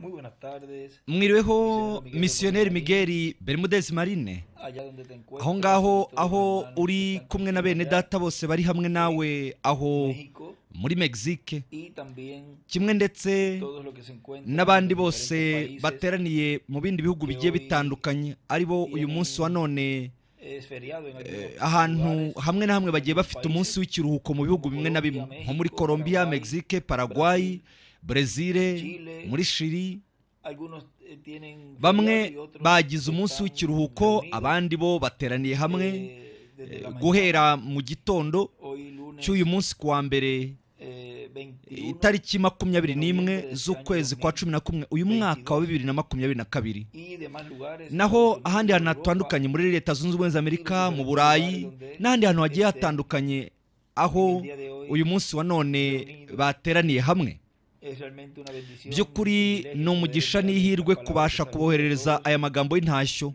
Muy buenas tardes. Mwiriweho misiyoneri migeri Bermudez Marine aho ngaho aho uri kumwe na bene data bose bari hamwe nawe aho muri Mexique kimwe ndetse n'abandi bose bateraniye mu bindi bihugu bigiye bitandukanye aribo uyu munsi wa none eh, ahantu hamwe na hamwe bagiye bafite umunsi w'ikiruhuko mu bihugu bimwe na bimwe nko muri Colombia Mexique Paraguay brezil muri shiri eh, bamwe bagize umunsi w'ikiruhuko abandi bo bateraniye eh, hamwe eh, guhera mu gitondo cy'uyu munsi ku wa mbere itariki makumyabiri n'imwe z'ukwezi kwa cumi na kumwe uyu mwaka wa bibiri na makumyabiri na kabiri naho ahandi hantu hatandukanye muri leta zunze ubumwe za amerika mu burayi n'ahandi hantu hagiye hatandukanye aho uyu munsi wa none bateraniye hamwe by'ukuri ni umugisha n'ihirwe kubasha kuboherereza aya magambo y'intashyo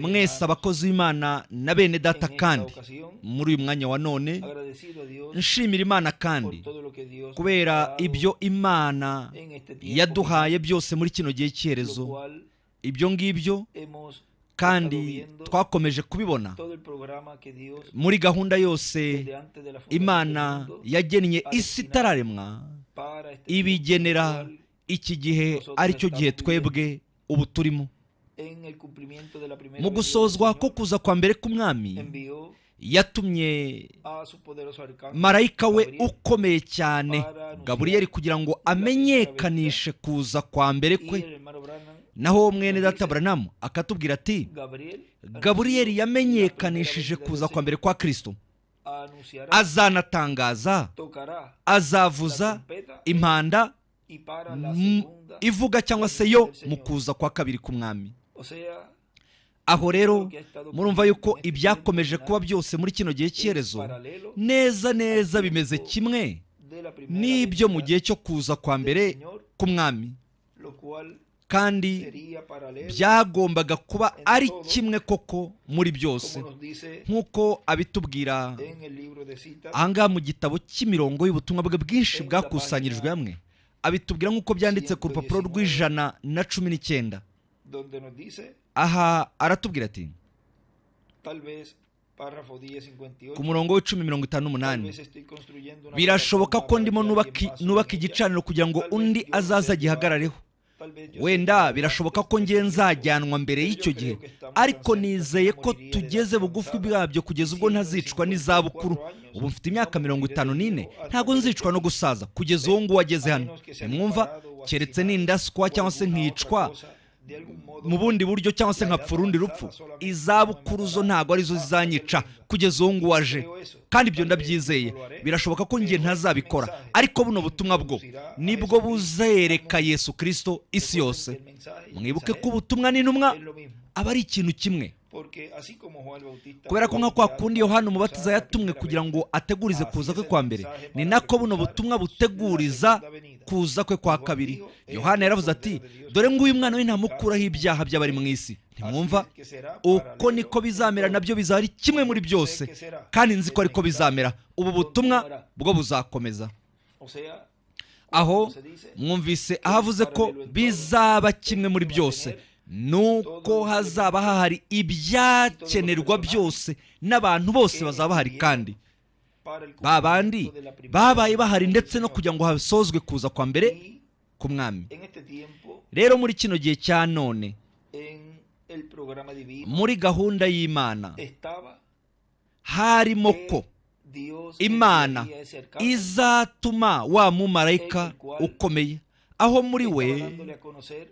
mwese abakozi b'imana na bene data kandi muri uyu mwanya wa none nshimira imana kandi kubera ibyo imana yaduhaye byose muri kino gihe cy'iherezo ibyo ngibyo kandi twakomeje kubibona muri gahunda yose imana yagennye isi itararemwa ibigenera iki gihe aricyo gihe twebwe ubu turimo mu gusozwa ko kuza kwa mbere k'umwami yatumye marayika we ukomeye cyane gaburiyeri kugira ngo amenyekanishe kuza kwa mbere kwe naho mwene data buranamu akatubwira ati gaburiyeri yamenyekanishije kuza kwa mbere kwa kirisito azanatangaza azavuza impanda mm, ivuga cyangwa se yo mu kuza kwa kabiri k'umwami aho rero murumva yuko ibyakomeje kuba byose muri kino gihe cy'iherezo neza neza bimeze kimwe n'ibyo mu gihe cyo kuza kwa mbere k'umwami kandi byagombaga kuba ari kimwe koko muri byose nk'uko abitubwira ahangaha mu gitabo cy'imirongo y'ubutumwa bwe bwinshi bwakusanyirijwe hamwe abitubwira nk'uko byanditse ku rupapuro rw'ijana na cumi n'icyenda aha aratubwira ati ku murongo w'icumi mirongo itanu n'umunani birashoboka ko ndimo nubaka igicaniro kugira ngo undi azaza gihagarareho wenda birashoboka ko nzajyanwa mbere y'icyo gihe ariko nizeye ko tugeze bugufi bwabyo kugeza ubwo ntazicwa n'izabukuru ubu mfite imyaka mirongo itanu n'ine ntabwo nzicwa no gusaza kugeza uwo nguwo ageze hano nimwumva keretse n'indasikwa cyangwa se nkicwa mu bundi buryo cyangwa se nkapfa urundi rupfu izabukuru zo ntabwo arizo zizanyica kugeza uwo nguwo kandi ibyo ndabyizeye birashoboka ko ngiye ntazabikora ariko buno butumwa bwo nibwo buzereka yesu kirisito isi yose mwibuke ko ubutumwa n'intumwa aba ari ikintu kimwe kubera ko nka kwa kundi yohani umubatiza yatumwe kugira ngo ategurize kuza kwe kwa mbere ni nako buno butumwa buteguriza kuza kwe kwa kabiri Yohana yaravuze ati dore nguyu mwana we ntamukuraho ibyaha by'abari mu isi ntimwumva uko niko bizamera nabyo bizaba ari kimwe muri byose kandi nzi ko ariko bizamera ubu butumwa bwo buzakomeza aho mwumvise ahavuze ko bizaba kimwe muri byose nuko hazaba hahari ibyakenerwa byose n'abantu bose bazaba bahari kandi babandi babaye bahari ndetse no kugira ngo hasozwe kuza kwa mbere ku mwami rero muri kino gihe cya none muri gahunda y'imana harimo ko imana izatuma wa mumarayika ukomeye aho muri we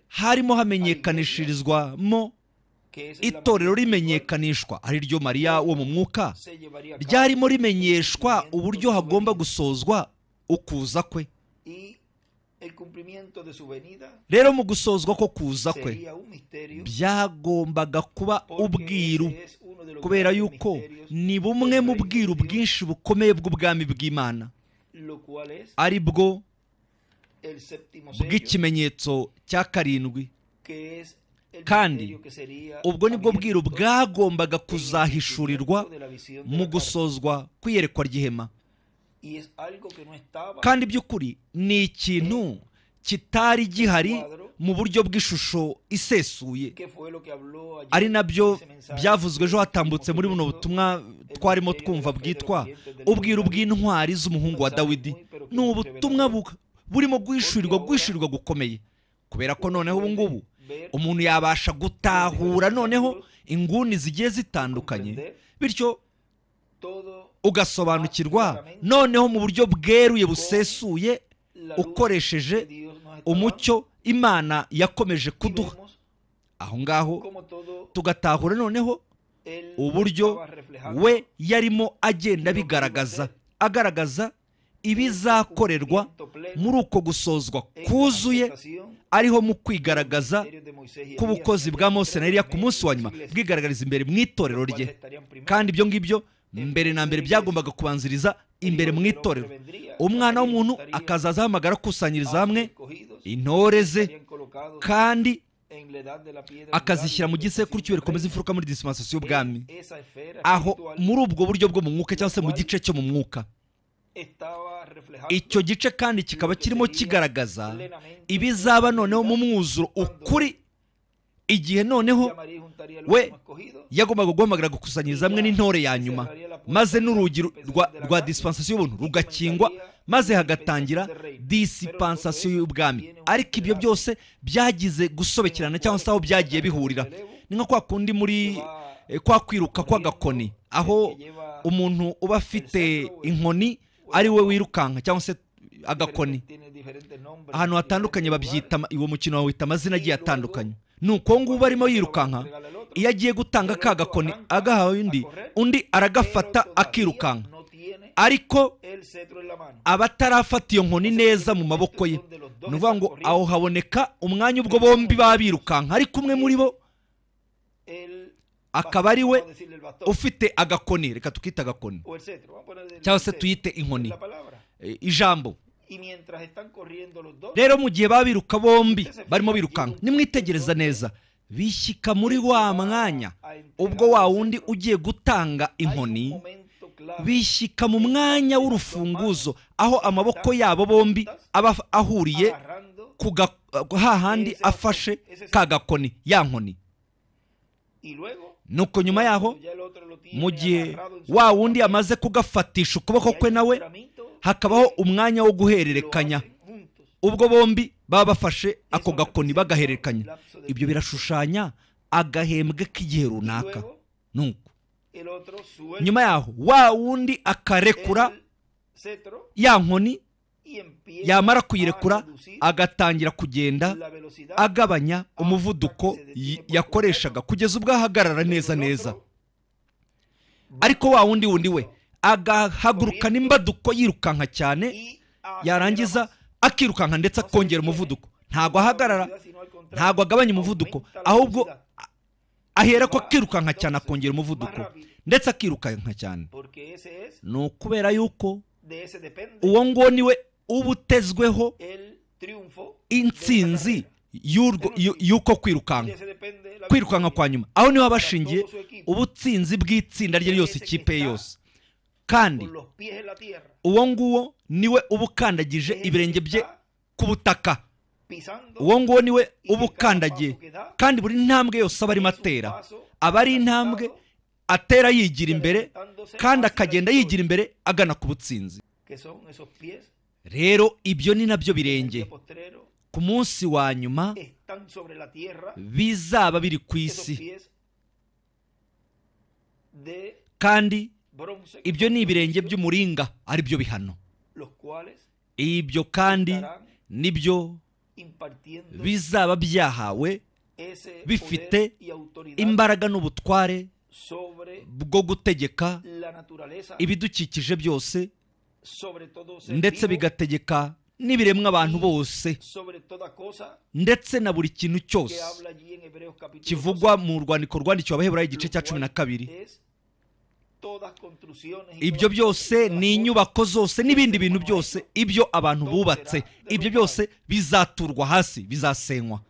harimo hamenyekanishirizwamo itorero rimenyekanishwa ari ryo mariya wo mu mwuka ryarimo rimenyeshwa uburyo hagomba gusozwa ukuza kwe rero mu gusozwa ko kuza kwe byagombaga kuba ubwiru kubera yuko ni bumwe mu bwiru bwinshi bukomeye bw'ubwami bw'imana ari bwo bw'ikimenyetso cya karindwi kandi ubwo ni bwo bwiru bwagombaga kuzahishurirwa mu gusozwa kw'iyerekwa ry'ihema kandi by'ukuri ni ikintu kitari gihari mu buryo bw'ishusho isesuye ari nabyo byavuzwe ejo hatambutse muri buno butumwa twarimo twumva bwitwa ubwiru bw'intwari z'umuhungu wa dawidi ni ubutumwa burimo guhishurirwa guhishurirwa gukomeye kubera ko noneho ubu ngubu umuntu yabasha gutahura noneho inguni zigiye zitandukanye bityo ugasobanukirwa noneho mu buryo bweruye busesuye ukoresheje umucyo imana yakomeje kuduha aho ngaho tugatahura noneho uburyo we yarimo agenda abigaragaza agaragaza ibizakorerwa muri uko gusozwa kuzuye ariho mu kwigaragaza k'ubukozi bwa mose na eriya ku munsi wa nyuma bwigaragariza imbere mu itorero rye kandi ibyo ngibyo mbere na mbere byagombaga kubanziriza imbere mu itorero umwana w'umuntu akazaza ahamagara akusanyiriza hamwe intore ze kandi akazishyira mu gisekuru cy'iwe rikomeza imfuruka muri disimasiyasi y'ubwami aho muri ubwo buryo bwo mu mwuka cyangwa se mu gice cyo mu mwuka icyo gice kandi kikaba kirimo kigaragaza ibizaba noneho mu mwuzuro ukuri igihe noneho we yagombaga guhamagara gukusanyiriza hamwe n'intore ya nyuma maze n'urugi rwa disipansasiyo y'ubuntu rugakingwa maze hagatangira disipansasiyo y'ubwami ariko ibyo byose byagize gusobekerana cyangwa se aho byagiye bihurira ni nka kwa kundi muri eh, kwa kwiruka kw'agakoni aho umuntu uba afite inkoni ari we wirukanka cyangwa se agakoni ahantu hatandukanye babyita uwo mukino bawita amazina agiye atandukanye ni uko ngubu arimo yirukanka iyo agiye gutanga ka gakoni agahawe undi undi aragafata akirukanka ariko abatarafata iyo nkoni neza mu maboko ye ni ukuvuga ngo aho haboneka umwanya ubwo bombi baba birukanka ariko umwe muri bo akaba ari we ufite agakoni reka tukite agakoni cyangwa se tuyite inkoni eh, ijambo rero mu gihe baba biruka bombi barimo birukanka nimwitegereza neza bishyika muri wa mwanya ubwo wa wundi ugiye gutanga inkoni bishyika mu mwanya w'urufunguzo aho amaboko yabo bombi aba ahuriye ku hahandi afashe ka gakoni ya nkoni nuko nyuma yaho mu gihe wa wundi amaze kugafatisha ukuboko kwe nawe hakabaho umwanya wo guhererekanya ubwo bombi baba bafashe ako gakoni bagahererekanya ibyo birashushanya agahembwe k'igihe runaka nuko nyuma yaho wa wundi akarekura ya nkoni yamara kuyirekura agatangira kugenda agabanya umuvuduko yakoreshaga kugeza ubwo ahagarara neza neza ariko wa wundi wundi we agahaguruka n'imbaduko yirukanka cyane yarangiza akirukanka ndetse akongera umuvuduko ntabwo ahagarara ntabwo agabanya umuvuduko ahubwo ahera ko akirukanka cyane akongera umuvuduko ndetse akirukanka cyane ni ukubera yuko uwo nguwo niwe uba utezweho insinzi y'uko kwirukanka kwirukanka kwa nyuma aho niho bashingiye ubutsinzi bw'itsinda rye ryose ikipe yose kandi uwo nguwo niwe uba ukandagije ibirenge bye ku butaka uwo nguwo niwe uba ukandagiye kandi buri ntambwe yose aba arimo atera aba ari intambwe atera yigira imbere kandi akagenda yigira imbere agana ku butsinzi rero ibyo ni nabyo birenge ku munsi wa nyuma bizaba biri ku isi kandi ibyo ni ibirenge by'umuringa ari byo bihano ibyo kandi nibyo bizaba byahawe bifite imbaraga n'ubutware bwo gutegeka ibidukikije byose ndetse bigategeka n'ibiremwa abantu bose ndetse na buri kintu cyose kivugwa mu rwandiko rwandikiwe abaheburayo igice cya cumi na kabiri ibyo byose ni inyubako zose n'ibindi bintu byose ibyo abantu bubatse ibyo byose bizaturwa hasi bizasenywa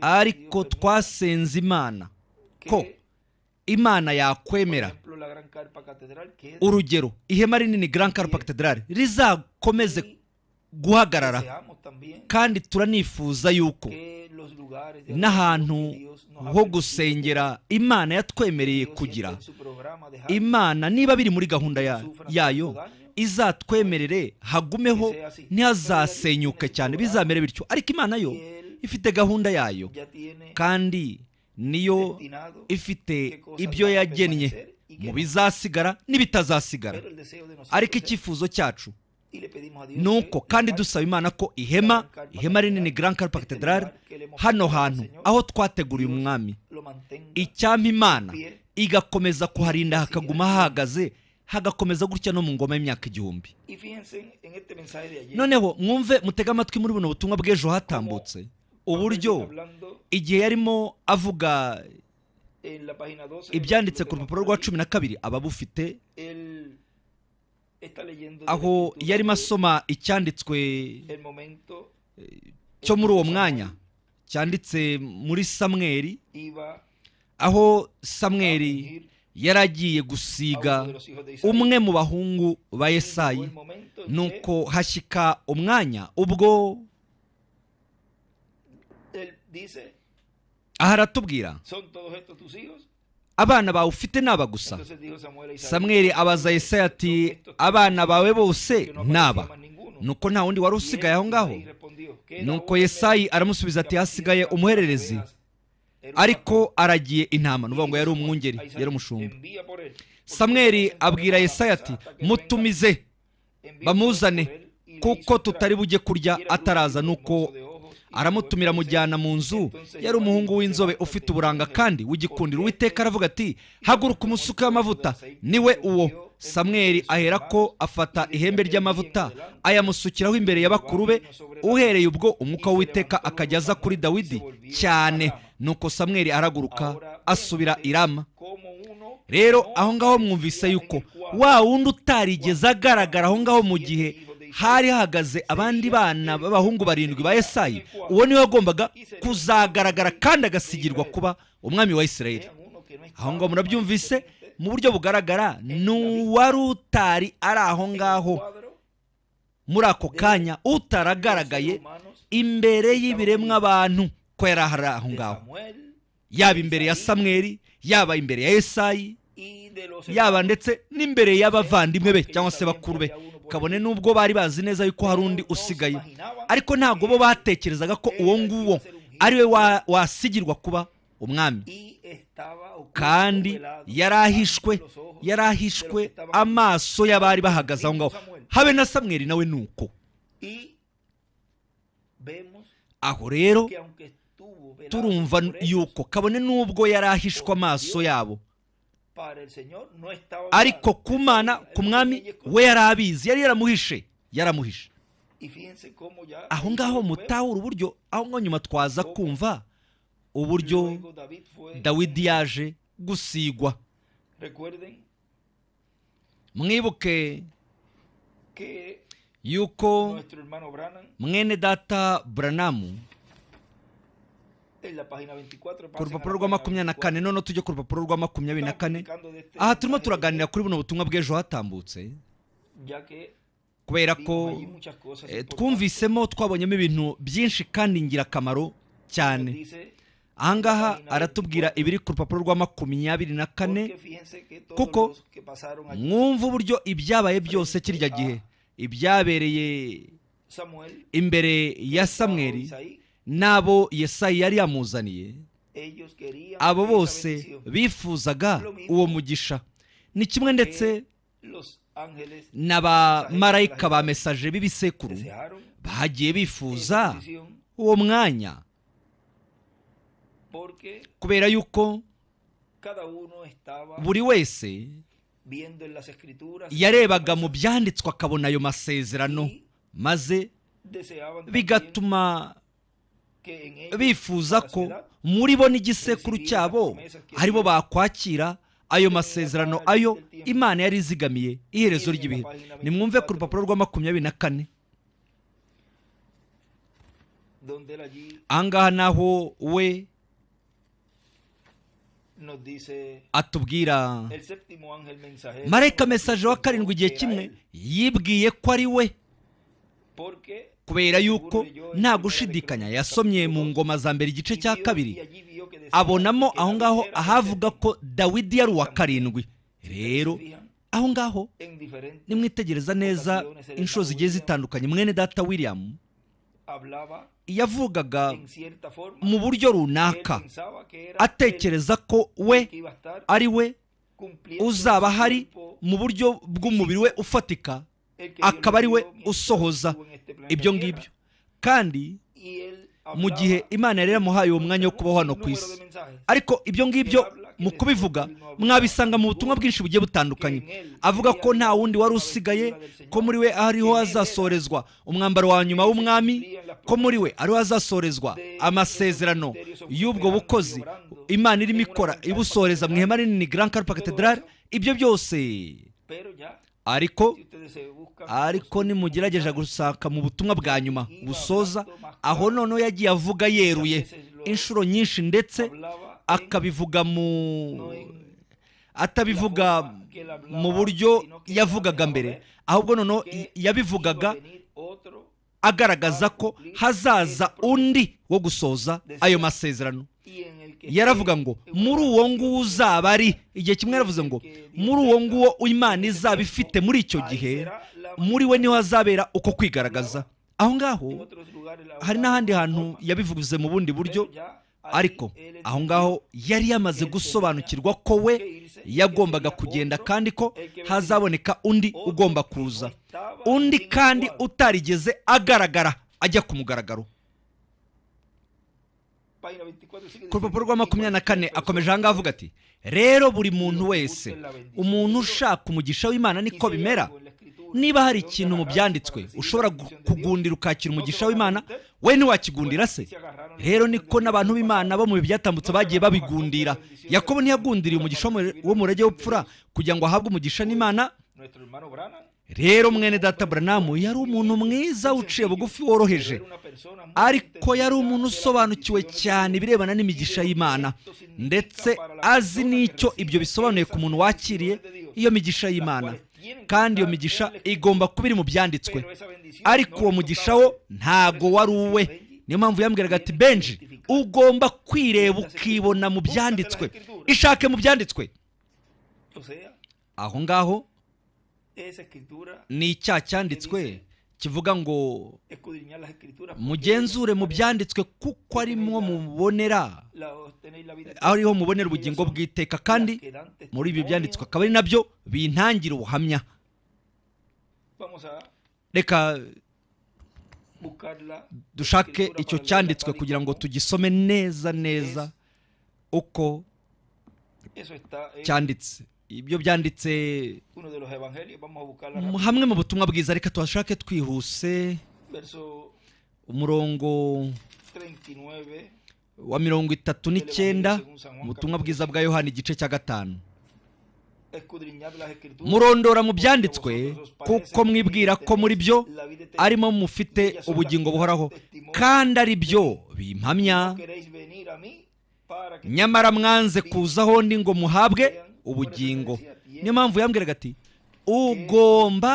ariko twasenze imana ko imana yakwemera urugero ihema rinini Grand Carpa Cathedral rizakomeze guhagarara kandi turanifuza yuko n'ahantu ho gusengera imana yatwemereye kugira imana niba biri muri gahunda yayo izatwemerere hagumeho ntihazasenyuke cyane bizamere bityo ariko imana yo ifite gahunda yayo kandi niyo ifite ibyo yagennye mu bizasigara n'ibitazasigara ariko icyifuzo cyacu nuko kandi dusaba imana ko ihema ihema rinini grand caripa cathedral hano hantu aho twateguriye umwami icyampa imana igakomeza kuharinda hakaguma hahagaze hagakomeza gutya no mu ngoma y'imyaka igihumbi noneho mwumve mutege amatwi muri buno butumwa bw'ejo hatambutse uburyo igihe yarimo avuga ibyanditse ku rupapuro rwa cumi na kabiri aba bufite aho iyo arimo asoma icyanditswe eh, cyo muri uwo mwanya cyanditse muri samweri aho samweri yari agiye gusiga umwe mu bahungu ba esayi nuko hashyika umwanya ubwo aha aratubwira abana bawe ufite ni aba gusa samweri abaza Yesaya ati abana bawe bose ni aba nuko nta wundi wari usigaye aho ngaho nuko Yesayi aramusubiza ati hasigaye umuhererezi ariko aragiye intama nuvuga ngo yari umwungeri yari umushumba samweri abwira Yesaya ati mutumize bamuzane kuko tutari bujye kurya ataraza nuko aramutumira amujyana mu nzu yari umuhungu w'inzobe ufite uburanga kandi w'igikundiro uwiteka aravuga ati haguruka umusuka w'amavuta niwe uwo samweri ahera ko afata ihembe ry'amavuta ayamusukiraho imbere ya bakuru be uhereye ubwo umwuka w'uwiteka akajya aza kuri dawidi cyane nuko samweri araguruka asubira irama rero aho ngaho mwumvise yuko wa wundi utarigeze agaragara aho ngaho mu gihe hari hahagaze abandi bana b'abahungu barindwi ba esayi uwo niwe wagombaga kuzagaragara kandi agasigirwa kuba umwami wa israel aho ngaho murabyumvise mu buryo bugaragara ni uwari utari ari aho ngaho muri ako kanya utaragaragaye imbere y'ibiremwa abantu ko yari ahari aho ngaho yaba imbere ya samweri yaba imbere ya esayi yaba ndetse n'imbere y'abavandimwe be cyangwa se bakuru be kabone n'ubwo bari bazi neza yuko hari undi usigaye ariko ntabwo bo batekerezaga ko uwo nguwo ari we wasigirwa kuba umwami kandi yari ahishwe yari ahishwe amaso y'abari bahagaze aho ngaho habe na samweri nawe ni uko aho rero turumva yuko kabone n'ubwo yari ahishwe amaso yabo ariko ku mwana ku mwami we yari abizi yari yaramuhishe yaramuhishe aho ngaho mutahura uburyo aho ngaho nyuma twaza kumva uburyo dawidi yaje gusigwa mwibuke yuko mwene data buranamu kurupapuro página rwa makumyabiri na kane noneho tujye ku rupapuro rwa makumyabiri na kane aha turimo turaganira kuri buno butumwa bw'ejo hatambutse kubera ko eh, twumvisemo twabonyemo ibintu byinshi kandi ingirakamaro cyane ahangaha aratubwira ibiri ku rupapuro rwa makumyabiri na kane kuko mwumva uburyo ibyabaye byose kirya gihe ibyabereye imbere ya samweri n'abo yesayi yari yamuzaniye abo bose bifuzaga uwo mugisha ni kimwe ndetse n'abamarayika ba mesaje b'ibisekuru bagiye bifuza uwo mwanya kubera yuko buri wese yarebaga mu byanditswe akabona ayo masezerano maze bigatuma bifuza ko muri bo n'igisekuru cyabo ari bo bakwakira ayo masezerano ayo imana yari izigamiye iherezo ry'ibihe nimwumve ku rupapuro rwa makumyabiri na kane ahangaha naho we atubwira marayika mesaje wa karindwi igihe kimwe yibwiye ko ari we kubera yuko nta gushidikanya yasomye mu ngoma za mbere igice cya kabiri abonamo aho ngaho ahavuga ko dawidi yari uwa karindwi rero aho ngaho nimwitegereza neza inshuro zigiye zitandukanye mwene data william yavugaga mu buryo runaka atekereza ko we ari we uzaba ahari mu buryo bw'umubiri we ufatika akaba ari we usohoza ibyo ngibyo kandi mu gihe imana yari yaramuhaye uwo mwanya wo kubaho hano ku isi ariko ibyo ngibyo mu kubivuga mwabisanga mu butumwa bwinshi bugiye butandukanye avuga ko nta wundi wari usigaye ko muri we ariho hazasorezwa umwambaro wa nyuma w'umwami ko muri we ariho hazasorezwa amasezerano y'ubwo bukozi imana irimo ikora ibusoreza mu ihema rinini Grand Cathedral ibyo byose ariko ariko nimugerageje gusaka mu butumwa bwa nyuma busoza aho noneho yagiye avuga yeruye inshuro nyinshi ndetse eh? akabivuga mu atabivuga mu buryo yavugaga mbere ahubwo noneho eh? yabivugaga agaragaza ko hazaza undi wo gusoza ayo masezerano yaravuga ngo muri uwo nguwo uzaba ari igihe kimwe yaravuze ngo muri uwo nguwo imana izaba ifite muri icyo gihe muri we niho hazabera uko kwigaragaza aho ngaho hari n'ahandi hantu yabivuze mu bundi buryo ariko aho ngaho yari yamaze gusobanukirwa ko we yagombaga kugenda kandi ko hazaboneka undi ugomba kuza undi kandi utarigeze agaragara ajya ku mugaragaro ku rwa makumyabiri na kane akomeje ahangaha avuga ati rero buri muntu wese umuntu ushaka umugisha w'imana niko bimera niba hari ikintu mu byanditswe ushobora kugundira ukakira umugisha w'imana we ntiwakigundira se rero niko n'abantu b'imana bo mu bihe byatambutse bagiye babigundira yakobo ntiyagundiriye umugisha wo mu w'upfura kugira ngo ahabwe umugisha n'imana rero mwene data buranamu yari umuntu mwiza uciye bugufi woroheje ariko yari umuntu usobanukiwe cyane ibirebana n'imigisha y'imana ndetse azi n'icyo ibyo bisobanuye ku muntu wakiriye iyo migisha y'imana kandi iyo migisha igomba kuba iri mu byanditswe ariko uwo mugisha wo ntago wari uwe niyo mpamvu yambwiraga ati benji ugomba kwireba ukibona mu byanditswe ishake mu byanditswe aho ngaho ni icyaha cyanditswe kivuga ngo mugenzure mu byanditswe kuko arimwo mubonera ariho mubonera ubugingo bw'iteka kandi muri ibi byanditswe akaba ari nabyo bintangira ubuhamya reka dushake icyo cyanditswe kugira ngo tugisome neza neza uko cyanditse ibyo byanditse hamwe mu butumwa bwiza reka tuhashake twihuse umurongo wa mirongo itatu n'icyenda ubutumwa bwiza bwa yohani igice cya gatanu murondora mu byanditswe kuko mwibwira ko muri byo arimo mufite ubugingo buhoraho kandi ari byo bimpamya nyamara mwanze kuza aho ndi ngo muhabwe ubugingo niyo mpamvu yambwiraga ati ugomba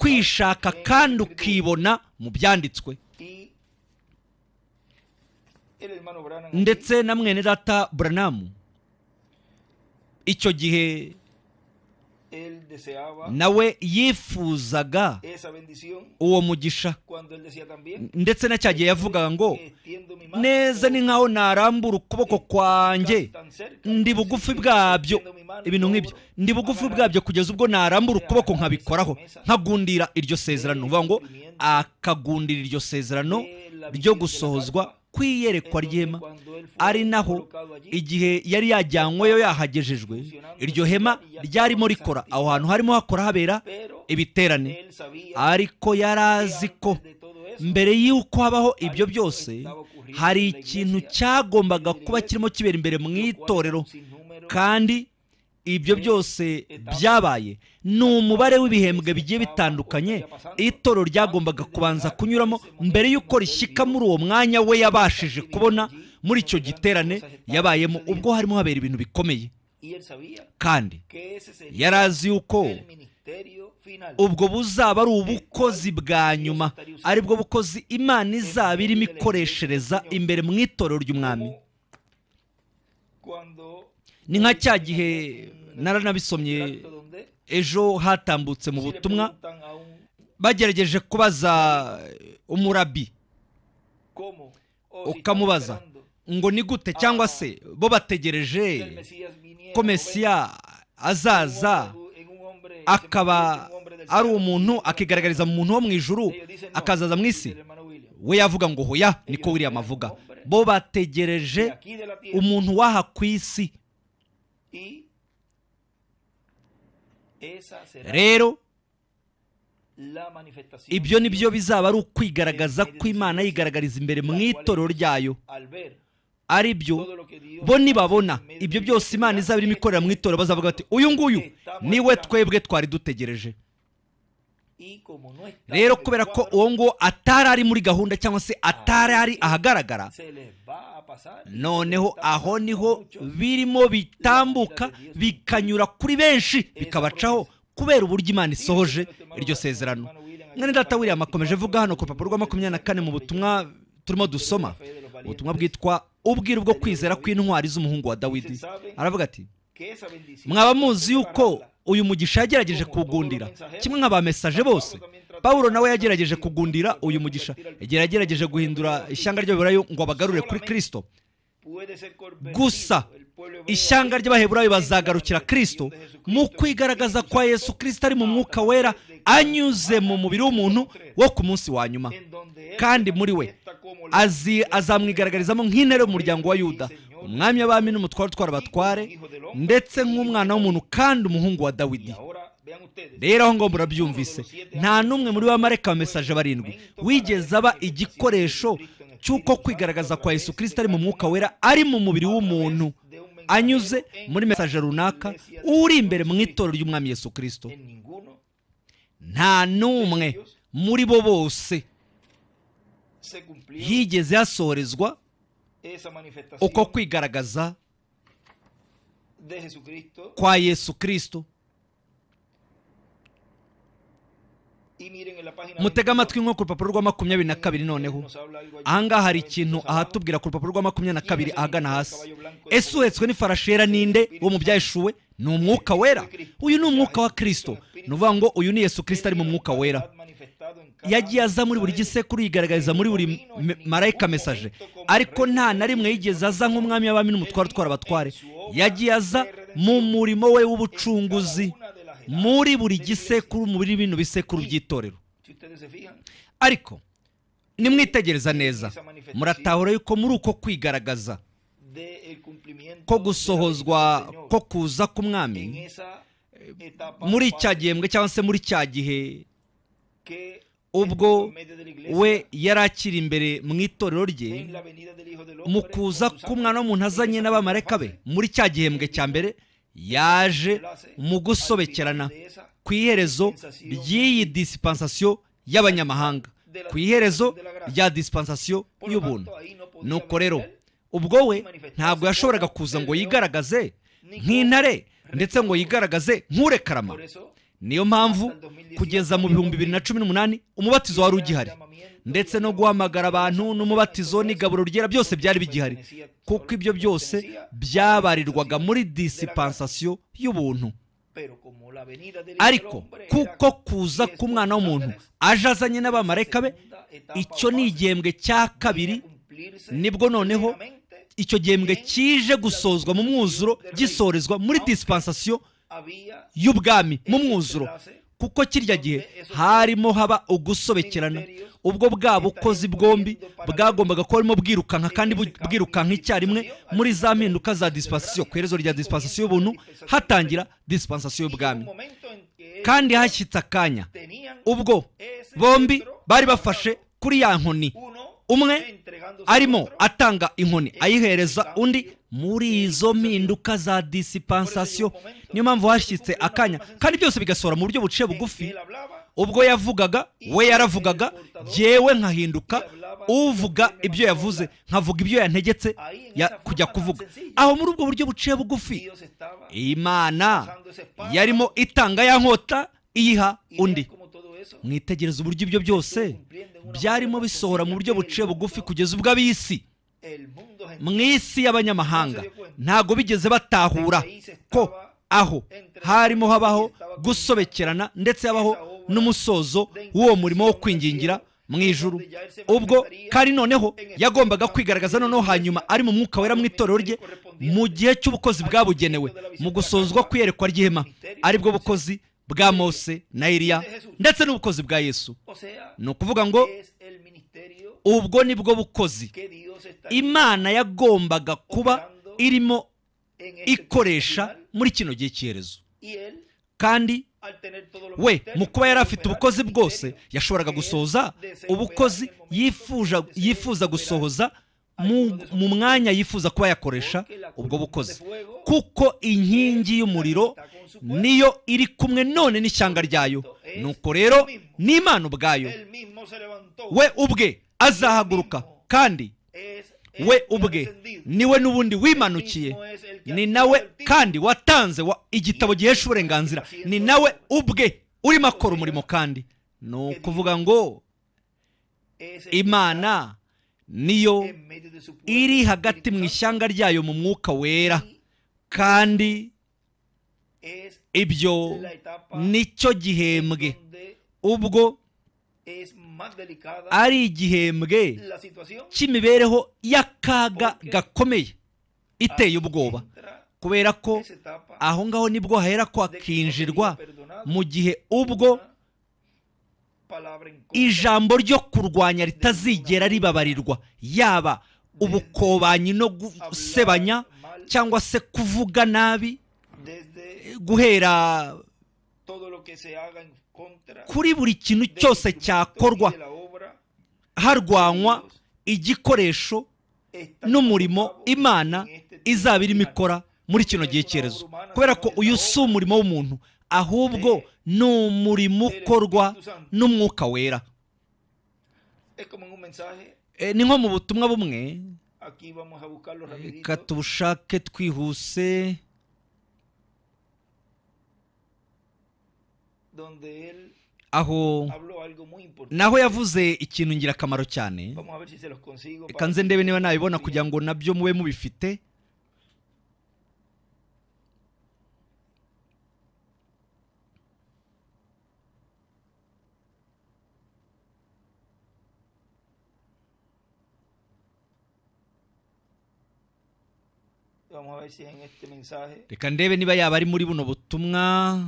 kwishaka kandi ukibona mu byanditswe ndetse na mwene data buranamu icyo gihe él deseaba nawe yifuzaga uwo mugisha ndetse na Cyagiye gihe yavugaga ngo neza ni nkaho narambura ukuboko kwanjye ndi bugufi bwabyo ibintu nk'ibyo ndi bugufi bwabyo kugeza ubwo narambura ukuboko nkabikoraho nkagundira iryo sezerano ngo akagundira iryo sezerano ryo gusohozwa kw'iyerekwa ryema ari naho igihe yari yajyanyweyo yahagejejwe iryo hema ryarimo rikora aho hantu harimo hakora habera ibiterane ariko yari azi ko mbere y'uko habaho ibyo byose hari ikintu cyagombaga kuba kirimo kibera imbere mu itorero kandi ibyo byose byabaye ni umubare w'ibihembwe bigiye bitandukanye itoro ryagombaga kubanza kunyuramo mbere y'uko rishyika muri uwo mwanya we yabashije kubona muri icyo giterane yabayemo ubwo harimo habera ibintu bikomeye kandi yari azi yuko ubwo buzaba ari ubukozi bwa nyuma aribwo bukozi imana izaba irimo ikoreshereza imbere mu itorero ry'umwami ni nka cya gihe naranabisomye ejo hatambutse mu butumwa bagerageje kubaza umurabi ukamubaza ngo ni gute cyangwa se bo bategereje ko mesiya azaza akaba ari umuntu akigaragariza mu muntu wo mu ijuru akazaza mu isi we yavuga ngo hoya niko william mavuga bo bategereje umuntu waha ku isi Y rero ibyo ni byo bizaba ari ukwigaragaza ko imana yigaragariza imbere mu itorero ryayo ari byo bo nibabona ibyo byose imana izaba irimo ikorera mu itorero bazavuga bati uyu nguyu niwe twebwe twari dutegereje rero kubera ko uwo nguwo atari ari muri gahunda cyangwa se atari ari ahagaragara noneho aho niho birimo bitambuka bikanyura kuri benshi bikabacaho kubera uburyo imana isohoje iryo sezerano mwene data william akomeje avuga hano ku rupapuro rwa makumyabiri na kane mu butumwa turimo dusoma ubutumwa bwitwa ubwira bwo kwizera kw'intwari z'umuhungu wa dawidi aravuga ati mwaba muzi yuko uyu mugisha yagerageje kugundira kimwe nk'abamesaje bose pawuro nawe yagerageje kugundira uyu mugisha igihe yagerageje guhindura ishyanga ry'abaheburayo ngo abagarure kuri kirisito gusa ishyanga ry'abaheburayo bazagarukira kirisito mu kwigaragaza kwa yesu kirisito ari mu mwuka wera anyuze mu mubiri w'umuntu wo ku munsi wa nyuma kandi muri we azi azamwigaragarizamo nk'intero y'umuryango wa yuda umwami w'abami n'umutwaro utwara abatware ndetse nk'umwana w'umuntu kandi umuhungu wa dawidi rero aho ngomba urabyumvise nta n'umwe muri ba mareka mesaje barindwi wigeze aba igikoresho cy'uko kwigaragaza kwa Yesu kirisita ari mu mwuka wera ari mu mubiri w'umuntu anyuze muri mesaje runaka uri imbere mu itorero ry'umwami Yesu kirisito nta n'umwe muri bo bose higeze hasohorezwa uko kwigaragaza kwa Yesu kirisito mutega amatwi nko ku rupapuro rwa makumyabiri na kabiri noneho ahangaha hari ikintu ahatubwira ku rupapuro rwa makumyabiri na kabiri ahagana hasi ese uhetswe n'ifarashera ninde wo mu byayishuwe ni umwuka wera uyu ni umwuka wa kirisito ni uvuga ngo uyu ni yesu kirisito ari mu mwuka wera yagiye aza muri buri gisekuru yigaragariza muri buri marayika mesaje ariko nta na rimwe yigeze aza nk'umwami w'abami n'umutwaro utwara abatware yagiye aza mu murimo we w'ubucunguzi muri buri gisekuru muri bino bisekuru by'itorero ariko nimwitegereza neza muratahura yuko muri uko kwigaragaza ko gusohozwa ko kuza k'umwami eh, muri cya gihembwe cyangwa se muri cya gihe ubwo we yari akiri imbere mu itorero rye mu kuza k'umwana w'umuntu azanye n'abamareka be muri cya gihembwe cya mbere yaje mu gusobekerana ku iherezo ry'iyi disipansasiyo y'abanyamahanga ku iherezo rya disipansasiyo y'ubuntu nuko rero ubwo we ntabwo yashoboraga kuza ngo yigaragaze nk'intare ndetse ngo yigaragaze nk'urekarama niyo mpamvu kugeza mu bihumbi bibiri na cumi n'umunani umubatizo wari ugihari ndetse no guhamagara abantu n'umubatizo n'igaburo ryera byose byari bigihari kuko ibyo byose byabarirwaga muri disipansasiyo y'ubuntu ariko kuko kuza k'umwana w'umuntu aje azanye n'abamareka be icyo ni igihembwe cya kabiri nibwo noneho icyo gihembwe kije gusozwa mu mwuzuro gisorezwa muri disipansasiyo y'ubwami mu mwuzuro kuko kirya gihe harimo haba ugusobekerana ubwo bwa bukozi bwombi bwagombaga kuba burimo bwirukanka kandi bwirukanka icyarimwe muri za mpinduka za disipansasiyo ku iherezo rya disipansasiyo y'ubuntu hatangira disipansasiyo y'ubwami kandi hashyitse akanya ubwo bombi bari bafashe kuri ya nkoni umwe arimo atanga inkoni ayihereza undi muri izo mpinduka za disipansasiyo niyo mpamvu hashyitse akanya kandi byose bigasohora mu buryo buciye bugufi ubwo yavugaga we yaravugaga yewe nkahinduka uvuga ibyo yavuze nkavuga ibyo yantegetse kujya kuvuga aho muri ubwo buryo buciye bugufi imana yarimo itanga ya nkota iyiha undi mwitegereza uburyo ibyo byose byarimo bisohora mu buryo buciye bugufi kugeza ubwo ab'isi mu isi y'abanyamahanga ntabwo bigeze batahura ko aho harimo habaho gusobekerana ndetse habaho n'umusozo w'uwo murimo wo kwingingira mu ijuru ubwo kari noneho yagombaga kwigaragaza noneho hanyuma ari mu mwuka wera mu itorero rye mu gihe cy'ubukozi bwabugenewe mu gusozwa kwiyerekwa ry'ihema aribwo bukozi bwa mose na Eliya ndetse n'ubukozi bwa yesu ni ukuvuga ngo ubwo ni bwo bukozi imana yagombaga kuba irimo ikoresha muri kino gihe cyerezo kandi we mu kuba yari afite ubukozi bwose yashoboraga gusohoza ubukozi yifuza gusohoza mu mwanya yifuza kuba yakoresha ubwo bukozi kuko inkingi y'umuriro niyo iri kumwe none n'ishyanga ryayo nuko rero n'imana ubwayo we ubwe azahaguruka kandi we ubwe niwe n'ubundi wimanukiye ni nawe kandi watanze igitabo gihesha uburenganzira ni nawe ubwe urimo akora umurimo kandi ni ukuvuga ngo imana niyo iri hagati mu ishyanga ryayo mu mwuka wera kandi ibyo nicyo gihembwe ubwo ari igihembwe cy'imibereho y'akaga gakomeye iteye ubwoba kubera ko aho ngaho nibwo hahera kwakinjirwa mu gihe ubwo ijambo ryo kurwanya ritazigera ribabarirwa yaba ubukobanyi no gusebanya cyangwa se kuvuga nabi eh, guhera kuri buri kintu cyose cyakorwa harwanywa igikoresho n'umurimo imana izaba irimo ikora muri kino gihe cyerezo kubera ko uyu si umurimo w'umuntu ahubwo ni umurimo ukorwa n'umwuka wera eh, ni nko mu butumwa bumwe reka eh, tubushake twihuse aho naho yavuze ikintu ngirakamaro cyane reka nze ndebe niba nabibona kugira ngo nabyo mube mubifite reka ndebe niba yaba ari muri buno butumwa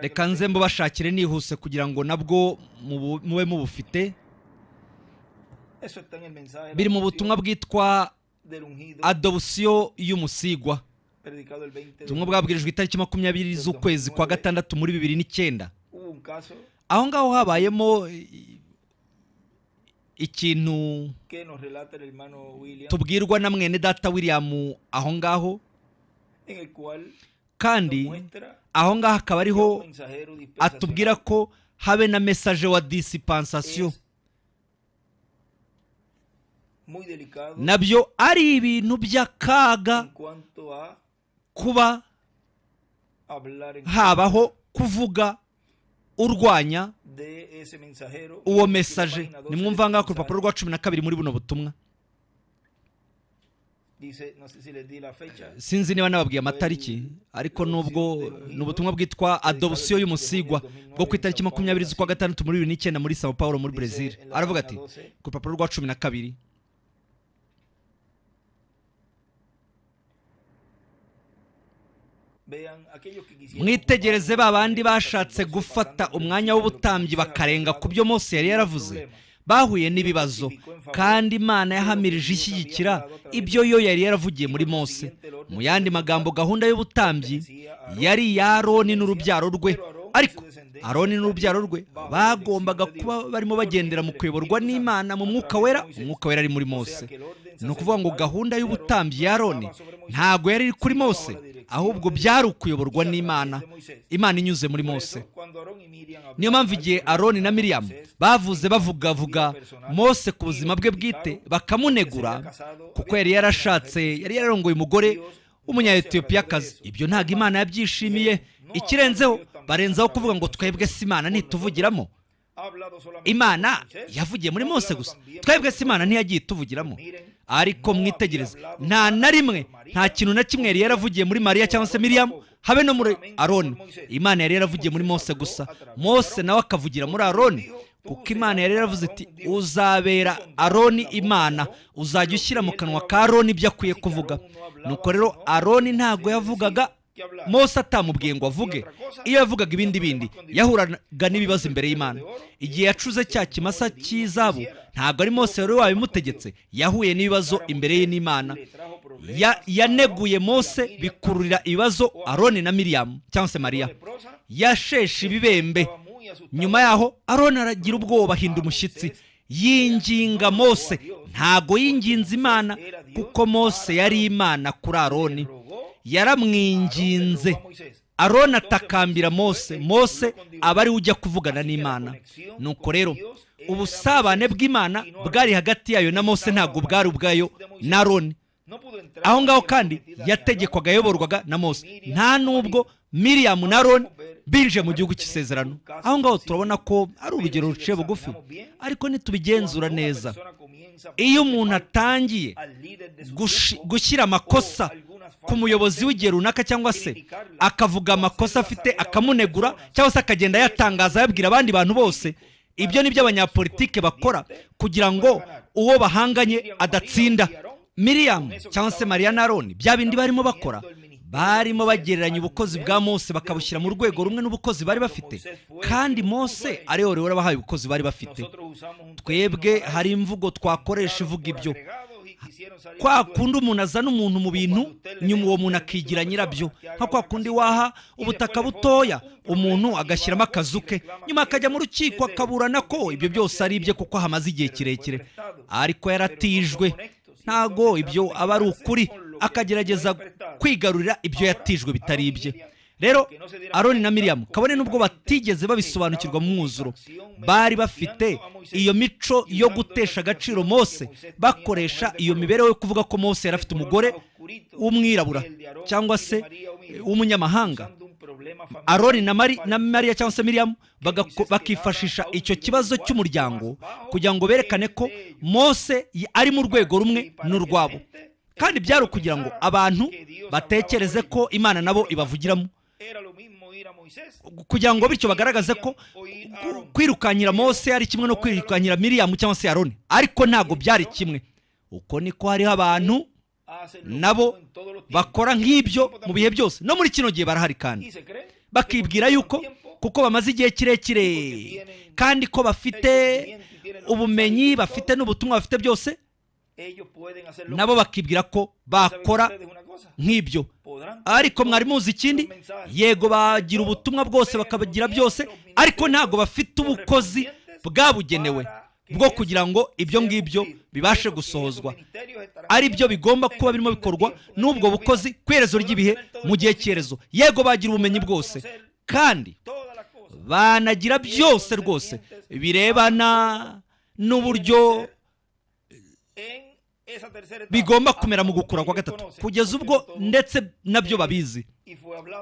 reka nze mbubashakire nihuse kugira ngo nabwo mube mubufite biri mu butumwa bwitwa adobusiyo y'umusigwa ubutumwa bwabwirijwe itariki makumyabiri z'ukwezi kwa gatandatu muri bibiri n'icyenda aho ngaho habayemo ikintu tubwirwa na mwene data william aho ngaho kandi aho ngaho akaba ariho atubwira ko habe na mesaje wa disipansasiyo nabyo ari ibintu by'akaga kuba habaho kuvuga urwanya uwo mesaje ni mwumvanga ku rupapuro rwa cumi na kabiri muri buno butumwa sinzi niba nababwiye amatariki ariko nubwo ni ubutumwa bwitwa adopsiyo y'umusigwa bwo ku itariki makumyabiri z'ukwa gatandatu muri bibiri n'icyenda muri sao paul muri brezil aravuga ati ku rupapuro rwa cumi na kabiri mwitegereze ba bandi bashatse gufata umwanya w'ubutambyi bakarenga ku byo Mose yari yaravuze bahuye n'ibibazo kandi imana yahamirije ishyigikira ibyo yo yari yaravugiye muri Mose mu yandi magambo gahunda y'ubutambyi yari iya Aroni n'urubyaro rwe ariko aroni n'urubyaro rwe bagombaga kuba barimo bagendera mu kuyoborwa n'imana mu mwuka wera umwuka wera ari muri mose ni ukuvuga ngo gahunda y'ubutambyi ya aroni ntabwo yari iri kuri mose ahubwo byari ukuyoborwa n'imana imana inyuze muri mose niyo mpamvu igihe aroni na miriam bavuze bavugavuga mose ku buzima bwe bwite bakamunegura kuko yari yarashatse yari yararongoye umugore akazi ibyo ntabwo imana yabyishimiye ikirenzeho barenzaho kuvuga ngo twebwe si imana ntituvugiramo imana yavugiye muri mose gusa twebwe si imana ntiyagiye ituvugiramo ariko mwitegereze nta na rimwe nta kintu na kimwe yari yaravugiye muri mariya cyangwa se miriyamu habe no muri aroni imana yari yaravugiye muri mose gusa mose nawe akavugira muri aroni kuko imana yari yaravuze iti uzabera aroni imana uzajya ushyira mu kanwa ka aroni ibyo akwiye kuvuga nuko rero aroni ntabwo yavugaga Mose atamubwiye ngo avuge iyo yavugaga ibindi bindi yahuraga n'ibibazo imbere y'imana igihe yacuze cya kimasa cy'izabu ntabwo ari Mose wari wabimutegetse yahuye n'ibibazo imbere ye n'imana yaneguye Mose bikururira ibibazo aroni na miriyamu cyangwa se mariya yasheshe ibibembe nyuma yaho aroni aragira ubwoba ahinda umushyitsi yinginga Mose ntago yinginze imana kuko Mose yari imana kuri aroni yaramwinginze aroni atakambira mose mose aba ariwe ujya kuvugana n'imana nuko rero ubusabane bw'imana bwari hagati yayo na mose ntabwo bwari ubwayo na aroni aho ngaho kandi yategekwaga ayoborwaga na mose nta nubwo miriyamu na aroni binjiye mu gihugu cy'isezerano aho ngaho turabona ko ari urugero ruciye bugufi ariko nitubigenzura neza iyo umuntu atangiye gushyira amakosa ku muyobozi w'igihe runaka cyangwa se akavuga amakosa afite akamunegura cyangwa se akagenda yatangaza yabwira abandi bantu bose ibyo ni byo abanyapolitike bakora kugira ngo uwo bahanganye adatsinda miriyamu cyangwa se mariya na roni bya bindi barimo bakora barimo bagereranya ubukozi bwa mose bakabushyira mu rwego rumwe n'ubukozi bari bafite kandi mose ariyo rero wabahaye ubukozi bari bafite twebwe hari imvugo twakoresha ivuga ibyo kwa kundi umuntu azana umuntu mu bintu nyuma uwo muntu akigira nyirabyo nka kwa kundi waha ubutaka butoya umuntu agashyiramo akazu ke nyuma akajya mu rukiko akaburana ko ibyo byose ari ibye kuko hamaze igihe kirekire ariko yaratijwe ntago ibyo aba ari ukuri akagerageza kwigarurira ibyo yatijwe bitari ibye rero aroni na Miriam kabone n'ubwo batigeze babisobanukirwa mu mwuzuro bari bafite iyo mico yo gutesha agaciro mose bakoresha iyo mibereho yo kuvuga ko mose yari afite umugore w'umwirabura cyangwa se w'umunyamahanga aroni na mariya cyangwa se Miriam bakifashisha icyo kibazo cy'umuryango kugira ngo berekane ko mose ari mu rwego rumwe n'urwabo kandi byari ukugira ngo abantu batekereze ko imana nabo ibavugiramo kugira ngo bityo bagaragaze ko kwirukanyira mose ari kimwe no kwirukanyira miriyamu cyangwa se aroni ariko ntabwo byari kimwe uko ni ko hariho abantu nabo bakora nk'ibyo mu bihe byose no muri kino gihe barahari kandi bakibwira yuko kuko bamaze igihe kirekire kandi ko bafite ubumenyi bafite n'ubutumwa bafite byose nabo bakibwira ko bakora nk'ibyo ariko mwari muzi ikindi yego bagira ubutumwa bwose bakabagira byose ariko ntabwo bafite ubukozi bwabugenewe bwo kugira ngo ibyo ngibyo bibashe gusohozwa ari byo bigomba kuba birimo bikorwa n'ubwo bukozi ku iherezo ry'ibihe mu gihe cyerezo yego bagira ubumenyi bwose kandi banagira byose rwose birebana n'uburyo bigomba kumera mu gukura kwa gatatu kugeza ubwo ndetse nabyo babizi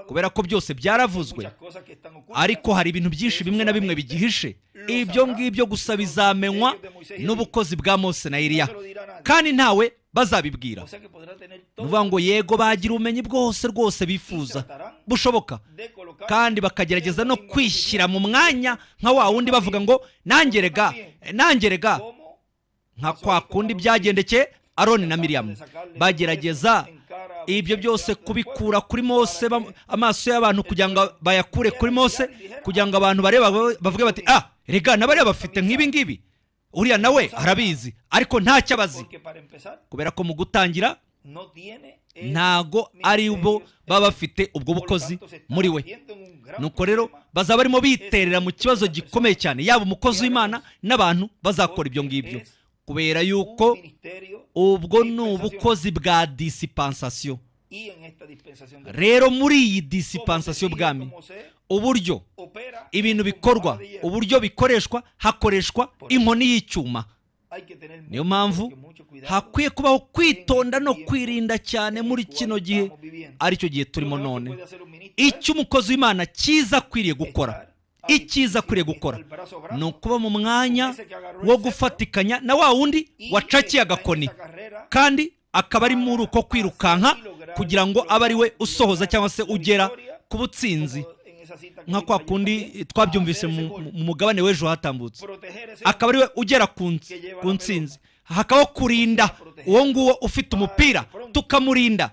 kubera ko byose byaravuzwe ariko hari ibintu byinshi bimwe na bimwe bigihishe ibyo ngibyo gusa bizamenywa n'ubukozi bwa mose na iriya kandi ntawe bazabibwira nuvuga ngo yego bagira ubumenyi bwose rwose bifuza bushoboka kandi bakagerageza no kwishyira mu mwanya nka wa wundi bavuga ngo nangerega nangerega nka kwa kundi byagendekeye aroni na miriyamu bagerageza ibyo byose kubikura kuri mose amaso y'abantu kugira ngo bayakure kuri mose kugira ngo abantu bareba bavuge bati ah rega n'abariya bafite nk'ibi ngibi uriya nawe arabizi ariko ntacyo abazi kubera ko mu gutangira ntago ari bo baba bafite ubwo bukozi muri we nuko rero bazaba barimo biterera mu kibazo gikomeye cyane yaba umukozi w'imana n'abantu bazakora ibyo ngibyo kubera yuko ubwo ni ubukozi bwa disipansasiyo rero muri iyi disipansasiyo bwami uburyo ibintu bikorwa uburyo bikoreshwa hakoreshwa inkoni y'icyuma niyo mpamvu hakwiye kubaho kwitonda no kwirinda cyane muri kino gihe aricyo gihe turimo none icyo ¿eh? umukozi w'imana cyiza akwiriye gukora icyiza akwiriye gukora ni ukuba mu mwanya wo gufatikanya na wa wundi wacakiye agakoni kandi akaba ari muri uko kwirukanka kugira ngo abe ari we usohoza cyangwa se ugera ku butsinzi nka kwa kundi twabyumvise mu mugabane w'ejo hatambutse akaba ari we ugera ku nsinzi hakabaho kurinda uwo nguwo ufite umupira tukamurinda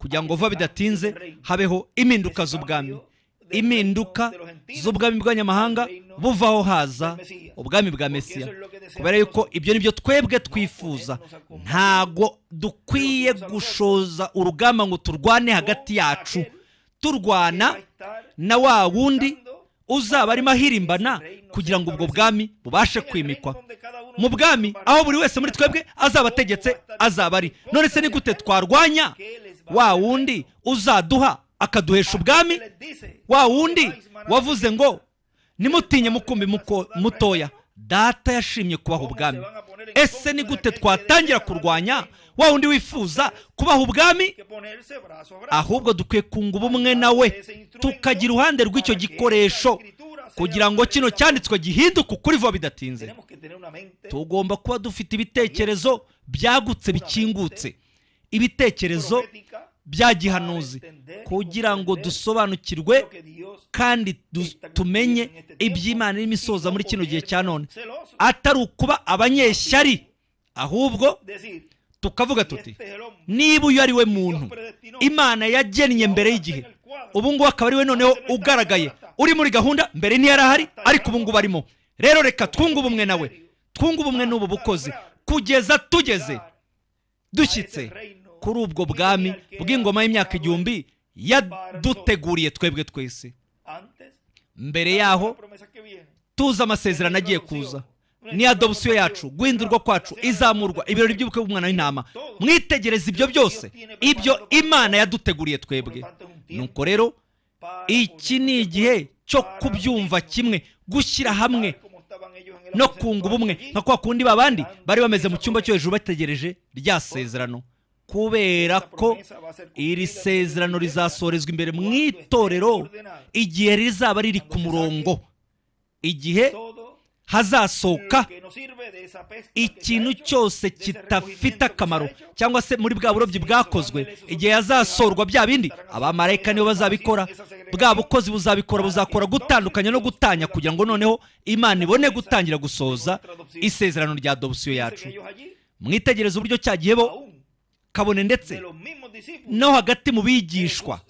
kugira ngo vuba bidatinze habeho impinduka z'ubwami impinduka z'ubwami bw'abanyamahanga buvaho haza ubwami bwa mesiya kubera yuko ibyo ni byo twebwe twifuza ntago dukwiye gushoza urugamba ngo turwane hagati yacu turwana na wa wundi uzaba arimo ahirimbana kugira ngo ubwo bwami bubashe kwimikwa mu bwami aho buri wese muri twebwe azaba ategetse azaba ari none se ni gute twarwanya wa wundi uzaduha akaduhesha ubwami wa wundi wavuze ngo nimutinye mukumbi mutoya data yashimye kubaha ubwami ese ni gute twatangira kurwanya wa wundi wifuza kubaha ubwami ahubwo dukwiye kunga ubumwe nawe tukagira iruhande rw'icyo gikoresho kugira ngo kino cyanditswe gihinduke ukuri vuba bidatinze tugomba kuba dufite ibitekerezo byagutse bikingutse ibitekerezo bya gihanuzi kugira ngo dusobanukirwe kandi tumenye iby'imana irimo muri kino gihe cya none atari ukuba abanyeshyari ahubwo tukavuga tuti niba uyu ari we muntu imana yagennye mbere y'igihe ubu ngubu akaba ari we noneho ugaragaye uri muri gahunda mbere ntiyari ahari ariko ubu ngubu arimo rero reka twunge ubumwe nawe twunge ubumwe n'ubu bukozi kugeza tugeze dushyitse kuri ubwo bwami bw'ingoma y'imyaka igihumbi yaduteguriye twebwe twese mbere yaho tuza amasezerano agiye kuza ni adopsiyo yacu guhindurwa kwacu izamurwa ibirori by'ubukwe bw'umwana w'intama mwitegereze ibyo byose ibyo imana yaduteguriye twebwe nuko rero iki ni igihe cyo kubyumva kimwe gushyira hamwe no kunga ubumwe nka kwa kundi babandi bari bameze mu cyumba cyo hejuru bategereje rya sezerano kubera ko iri sezerano rizasorezwa imbere mu itorero igihe rizaba riri ku murongo igihe hazasohoka ikintu cyose kitafite akamaro cyangwa se muri bwa burobyi bwakozwe igihe hazasorwa bya bindi abamarayika nibo bazabikora bwa bukozi buzabikora buzakora gutandukanya no gutanya kugira ngo noneho imana ibone gutangira gusoza isezerano rya dobusiyo yacu mwitegereze uburyo cyagiyebo kabone ndetse no hagati mu bigishwa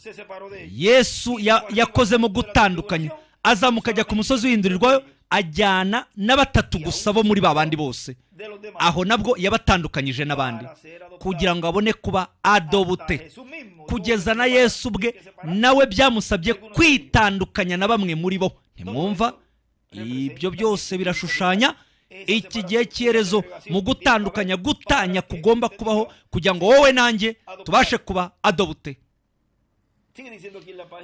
yesu yakoze mu gutandukanya azamuka ajya ku musozi uhindurirwayo ajyana na batatu gusa bo muri ba babandi bose aho nabwo yabatandukanyije n'abandi kugira ngo abone kuba adobute kugeza na yesu ubwe nawe byamusabye kwitandukanya na bamwe muri bo ntimwumva ibyo byose birashushanya iki gihe cyerezo mu gutandukanya gutanya kugomba kubaho kugira ngo wowe nanjye tubashe kuba adobute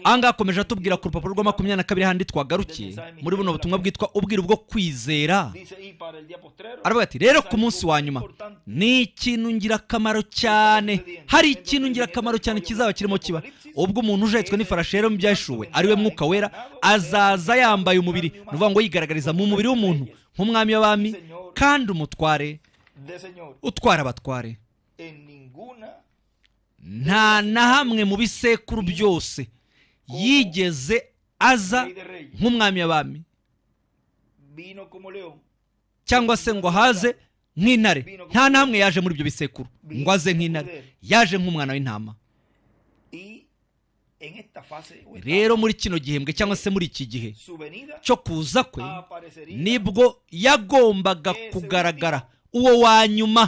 aha akomeje atubwira ku rupapuro rwa makumyabiri na kabiri handi twagarukiye muri buno butumwa bwitwa ubwiru bwo kwizera aravuga ati rero ku munsi wa nyuma ni ikintu ngirakamaro cyane hari ikintu ngirakamaro cyane kizaba kirimo kiba ubwo umuntu ujahitswe n'ifarashi rero mu byashuwe ariwe mwuka wera azaza yambaye umubiri ni ngo yigaragariza mu mubiri w'umuntu nk'umwami w'abami kandi umutware utwara abatware nta na hamwe mu bisekuru byose yigeze aza nk'umwami w'abami cyangwa se ngo haze nk'intare nta na hamwe yaje muri ibyo bisekuru ngo aze nk'intare yaje nk'umwana w'intama rero muri kino gihembwe cyangwa se muri iki gihe cyo kuza kwe nibwo yagombaga kugaragara uwo wa nyuma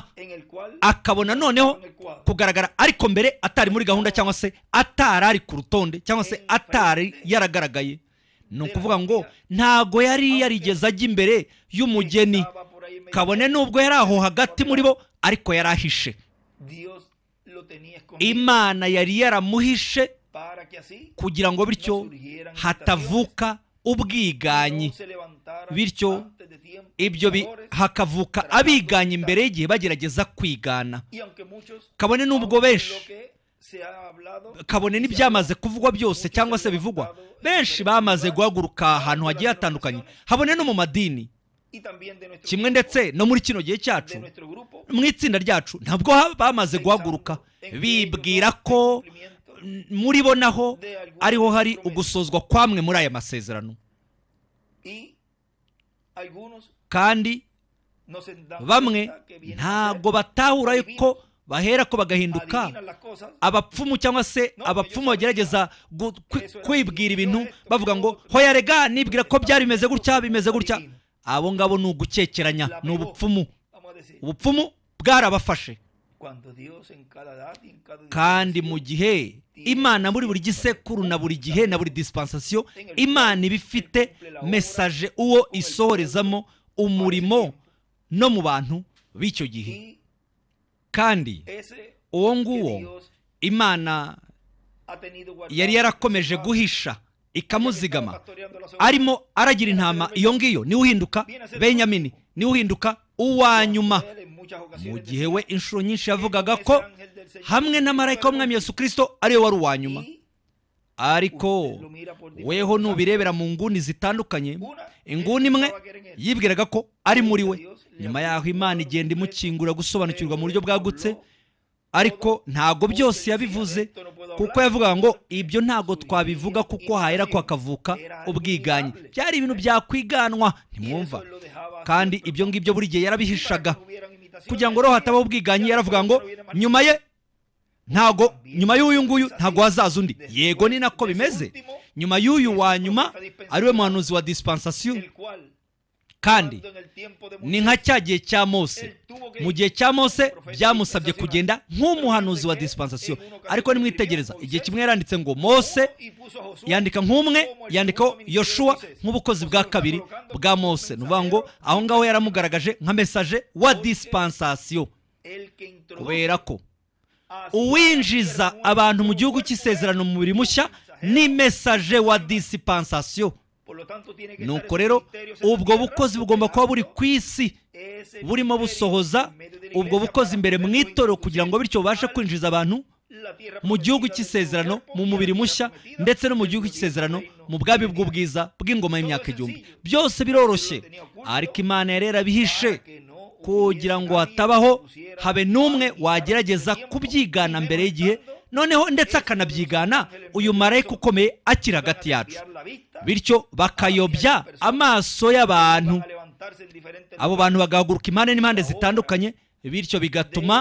akabona noneho kugaragara ariko mbere atari muri gahunda cyangwa se atari ari ku rutonde cyangwa se atari yaragaragaye ni ukuvuga ngo ntago yari yarigeze ajya imbere y'umugeni kabone n'ubwo yari aho hagati muri bo ariko yari ahishe imana yari yaramuhishe kugira ngo bityo hatavuka ubwiganyi bityo ibyo hakavuka abiganye imbere y'igihe bagerageza kwigana kabone n'ubwo benshi kabone n'ibyamaze kuvugwa byose cyangwa se bivugwa benshi bamaze guhaguruka ahantu hagiye hatandukanye habone no mu madini kimwe ndetse no muri kino gihe cyacu mu itsinda ryacu ntabwo bamaze guhaguruka bibwira ko muri bo naho ariho hari ugusozwa kwamwe muri aya masezerano kandi bamwe ntabwo batahura ko bahera ko bagahinduka abapfumu cyangwa se abapfumu bagerageza kwibwira ibintu bavuga ngo hoya rega nibwira ko byari bimeze gutya bimeze gutya abo ngabo ni ugukekeranya ni ubupfumu ubupfumu bwarabafashe kandi mu gihe imana muri buri gisekuru na buri gihe na buri disipansasiyo imana iba ifite mesaje uwo isohorezamo umurimo no mu bantu b'icyo gihe kandi uwo nguwo imana yari yarakomeje guhisha ikamuzigama arimo aragira intama iyo ngiyo niwe uhinduka benyamini niwe uhinduka uwa nyuma mu gihe we inshuro nyinshi yavugaga ko hamwe na marayika w'umwami yesu kirisito ariwe wari uwa nyuma ariko weho nubirebera mu nguni zitandukanye inguni imwe yibwiraga ko ari muri we nyuma yaho imana igenda imukingura gusobanukirwa mu buryo bwagutse ariko ntago byose yabivuze kuko yavuga ngo ibyo ntago twabivuga kuko hahera ko hakavuka ubwiganyi byari ibintu byakwiganwa ntimwumva kandi ibyo ngibyo buri gihe yarabihishaga kugira ngo roho hatabaho ubwiganyi yaravuga ngo nyuma ye ntago nyuma y'uyu nguyu ntago hazaza undi yego ni nako bimeze nyuma y'uyu wa nyuma ariwe muhanuzi wa disipansasiyo kandi ni nka cya gihe cya mose mu gihe cya mose byamusabye kugenda nk'umuhanuzi wa disipansasiyo ariko nimwitegereza igihe kimwe yaranditse ngo mose yandika nk'umwe yandikaho yoshuwa nk'ubukozi bwa kabiri bwa mose ni ukuvuga ngo aho ngaho yaramugaragaje nka mesaje wa disipansasiyo kubera ko uwinjiza abantu mu gihugu cy'isezerano mu mubiri mushya ni mesaje wa disipansasiyo nuko rero ubwo bukozi bugomba kuba buri ku isi burimo busohoza ubwo bukozi imbere mu itorero kugira ngo bityo bubashe kwinjiza abantu mu gihugu cy'isezerano mu mubiri mushya ndetse no mu gihugu cy'isezerano mu bwabi bw'ubwiza bw'ingoma y'imyaka igihumbi byose biroroshye ariko imana yari yarabihishe kugira ngo hatabaho habe n'umwe wagerageza kubyigana mbere y'igihe noneho ndetse akanabyigana uyu marayika ukomeye akiri hagati yacu bityo bakayobya amaso y'abantu abo bantu bagahaguruka impande n'impande zitandukanye bityo bigatuma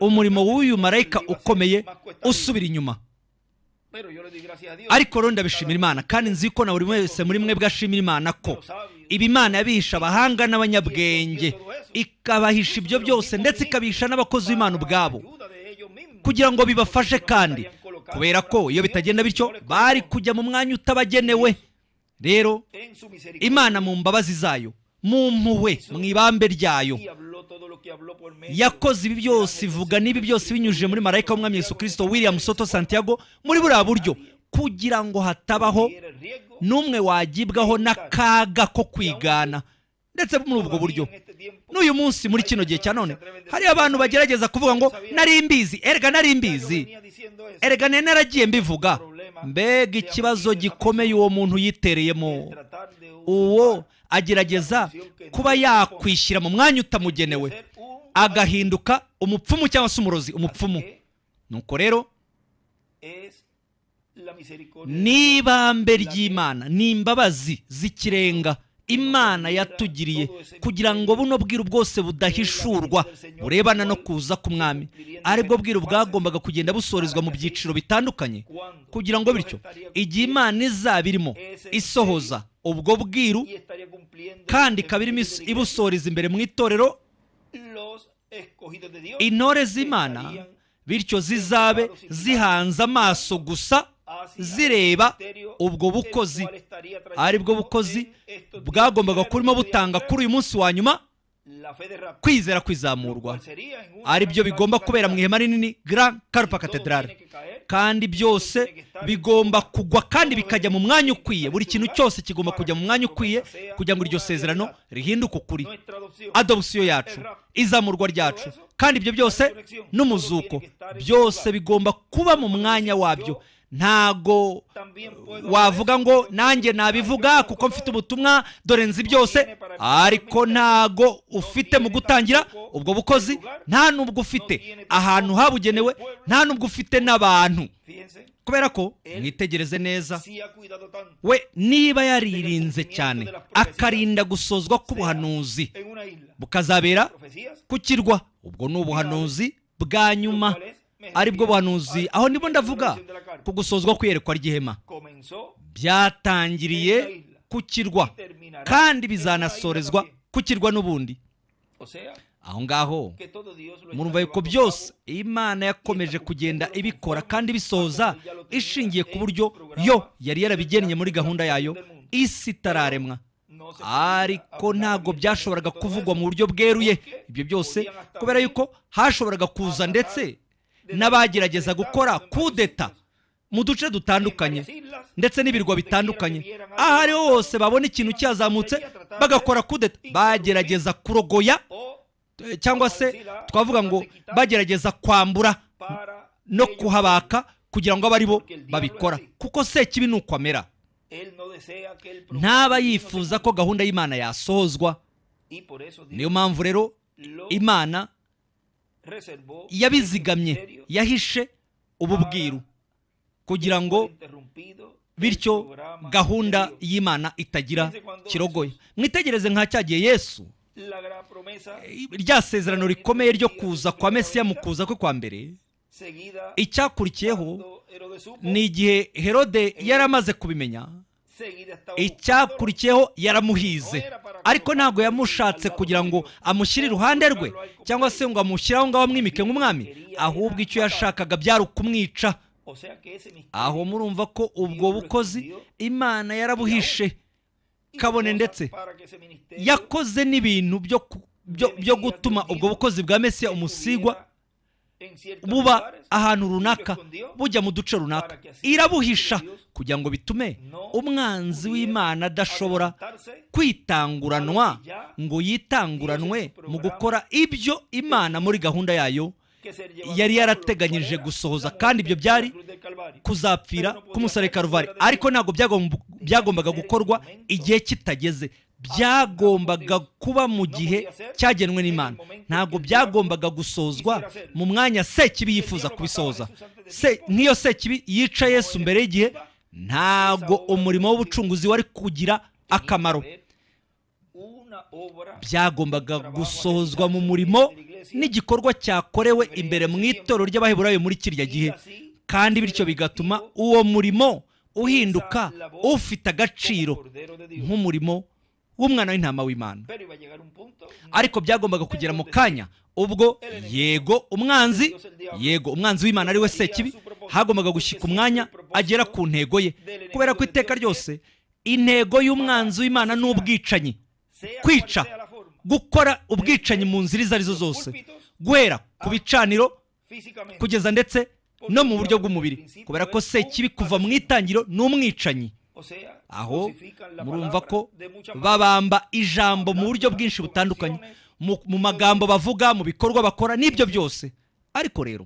umurimo w'uyu marayika ukomeye usubira inyuma ariko rero ndabishimira imana kandi nzi ko na buri wese muri mwe bwashimira imana ko iba imana yabisha abahanga n'abanyabwenge ikabahisha ibyo byose ndetse ikabisha n'abakozi b'imana ubwabo kugira ngo bibafashe kandi kubera ko iyo bitagenda bityo bari kujya mu mwanya utabagenewe rero imana mu mbabazi zayo mu mpuhwe mu ibambe ryayo yakoze ibi byose ivuga n'ibi byose binyujije muri marayika w'umwami Yesu kirisito william soto santiago muri buriya buryo kugira ngo hatabaho n'umwe wagibwaho n'akaga ko kwigana ndetse muri ubwo buryo n'uyu munsi muri kino gihe cya none hari abantu bagerageza kuvuga ngo nari mbizi erega nari mbizi erega naragiye mbivuga mbega ikibazo gikomeye uwo muntu yitereyemo uwo agerageza kuba yakwishyira mu mwanya utamugenewe agahinduka umupfumu cyangwa se umurozi umupfumu nuko rero n'ibambe ry'imana ni imbabazi z'ikirenga imana yatugiriye kugira ngo buno bwiru bwose budahishurwa burebana no kuza k'umwami aribwo bwiru bwagombaga kugenda busorezwa mu byiciro bitandukanye kugira ngo bityo igihe imana izaba irimo e isohoza ubwo bwiru kandi e ikaba irimo ibusoreza imbere mu itorero intore z'imana bityo zizabe zihanze amaso gusa zireba ubwo bukozi aribwo bukozi bwagombaga kurimo butanga kuri uyu munsi wa nyuma kwizera kwizamurwa ari byo bigomba kubera mu ihema rinini Grand Carpa Cathedral kandi byose bigomba kugwa kandi bikajya mu mwanya ukwiye buri kintu cyose kigomba kujya mu mwanya ukwiye kugira ngo iryo sezerano rihinduke ukuri adopsiyo yacu izamurwa ryacu kandi ibyo byose n'umuzuko byose bigomba kuba mu mwanya wabyo ntago wavuga ngo nanjye nabivuga kuko mfite ubutumwa dore nzi byose ariko ntago ufite mu gutangira ubwo bukozi nta n'ubwo ufite ahantu habugenewe nta n'ubwo ufite n'abantu kubera ko mwitegereze neza we niba yaririnze cyane akarinda gusozwa k'ubuhanuzi bukazabera ku kirwa ubwo ni ubuhanuzi bwa nyuma aribwo buhanuzi aho nibo ndavuga ku gusozwa kwerekwa ry'ihema byatangiriye ku kirwa kandi bizanasorezwa ku kirwa n'ubundi aho ngaho murumva yuko byose imana yakomeje kugenda ibikora kandi bisoza ishingiye ku buryo yo yari yarabigennye muri gahunda yayo isi itararemwa ariko ntabwo byashoboraga kuvugwa mu buryo bweruye ibyo byose kubera yuko hashoboraga kuza ndetse n'abagerageza gukora kudeta mu duce dutandukanye ndetse n'ibirwa bitandukanye aho ariho hose babona ikintu cyazamutse bagakora kudeta bagerageza kurogoya cyangwa se twavuga ngo bagerageza kwambura no kuhabaka kugira ngo abe ari bo babikora kuko se kibi ni uko ntaba yifuza ko gahunda y'imana yasozwa niyo mpamvu rero imana yabizigamye yahishe ubu bwiru kugira ngo bityo gahunda y'imana itagira kirogoye mwitegereze nka gihe yesu eh, rya sezerano rikomeye ryo kuza kwa mesiya mu kuza kwe kwa mbere icyakurikiyeho ni igihe herode yari amaze kubimenya icyakurikiyeho yaramuhize ariko ntabwo yamushatse kugira ngo amushyire iruhande rwe cyangwa se ngo amushyire aho ngaho amwimike nk'umwami ahubwo icyo yashakaga byari ukumwica aho murumva ko ubwo bukozi imana yarabuhishe kabone ndetse yakoze n'ibintu byo byo gutuma ubwo bukozi bwa mesiya umusigwa buba ahantu runaka bujya mu duce runaka irabuhisha kugira ngo bitume umwanzi w'imana adashobora kwitanguranwa ngo yitanguranwe mu gukora ibyo imana muri gahunda yayo yari yarateganyije gusohoza kandi ibyo byari kuzapfira k'umusare karuvare ariko ntabwo byagombaga gukorwa igihe kitageze byagombaga kuba mu gihe cyagenwe n'imana ntabwo byagombaga gusozwa mu mwanya sekibi yifuza kubisoza nk'iyo sekibi yica Yesu mbere y'igihe ntabwo umurimo w'ubucunguzi wari kugira akamaro byagombaga gusozwa mu murimo n'igikorwa cyakorewe imbere mu itorero ry'abaheburayo muri kiriya gihe kandi bityo bigatuma uwo murimo uhinduka ufite agaciro nk'umurimo w'umwana w'intama w'imana ariko byagombaga kugera mu kanya ubwo yego umwanzi yego umwanzi w'imana ari we sekibi hagombaga gushyika umwanya agera ku ntego ye kubera ko iteka ryose intego y'umwanzi w'imana ni ubwicanyi kwica gukora ubwicanyi mu nzira izo arizo zose guhera ku bicaniro kugeza ndetse no mu buryo bw'umubiri kubera ko sekibi kuva mu itangiro ni umwicanyi aho murumva ko babamba ijambo mu buryo bwinshi butandukanye mu magambo bavuga mu bikorwa bakora n'ibyo byose ariko rero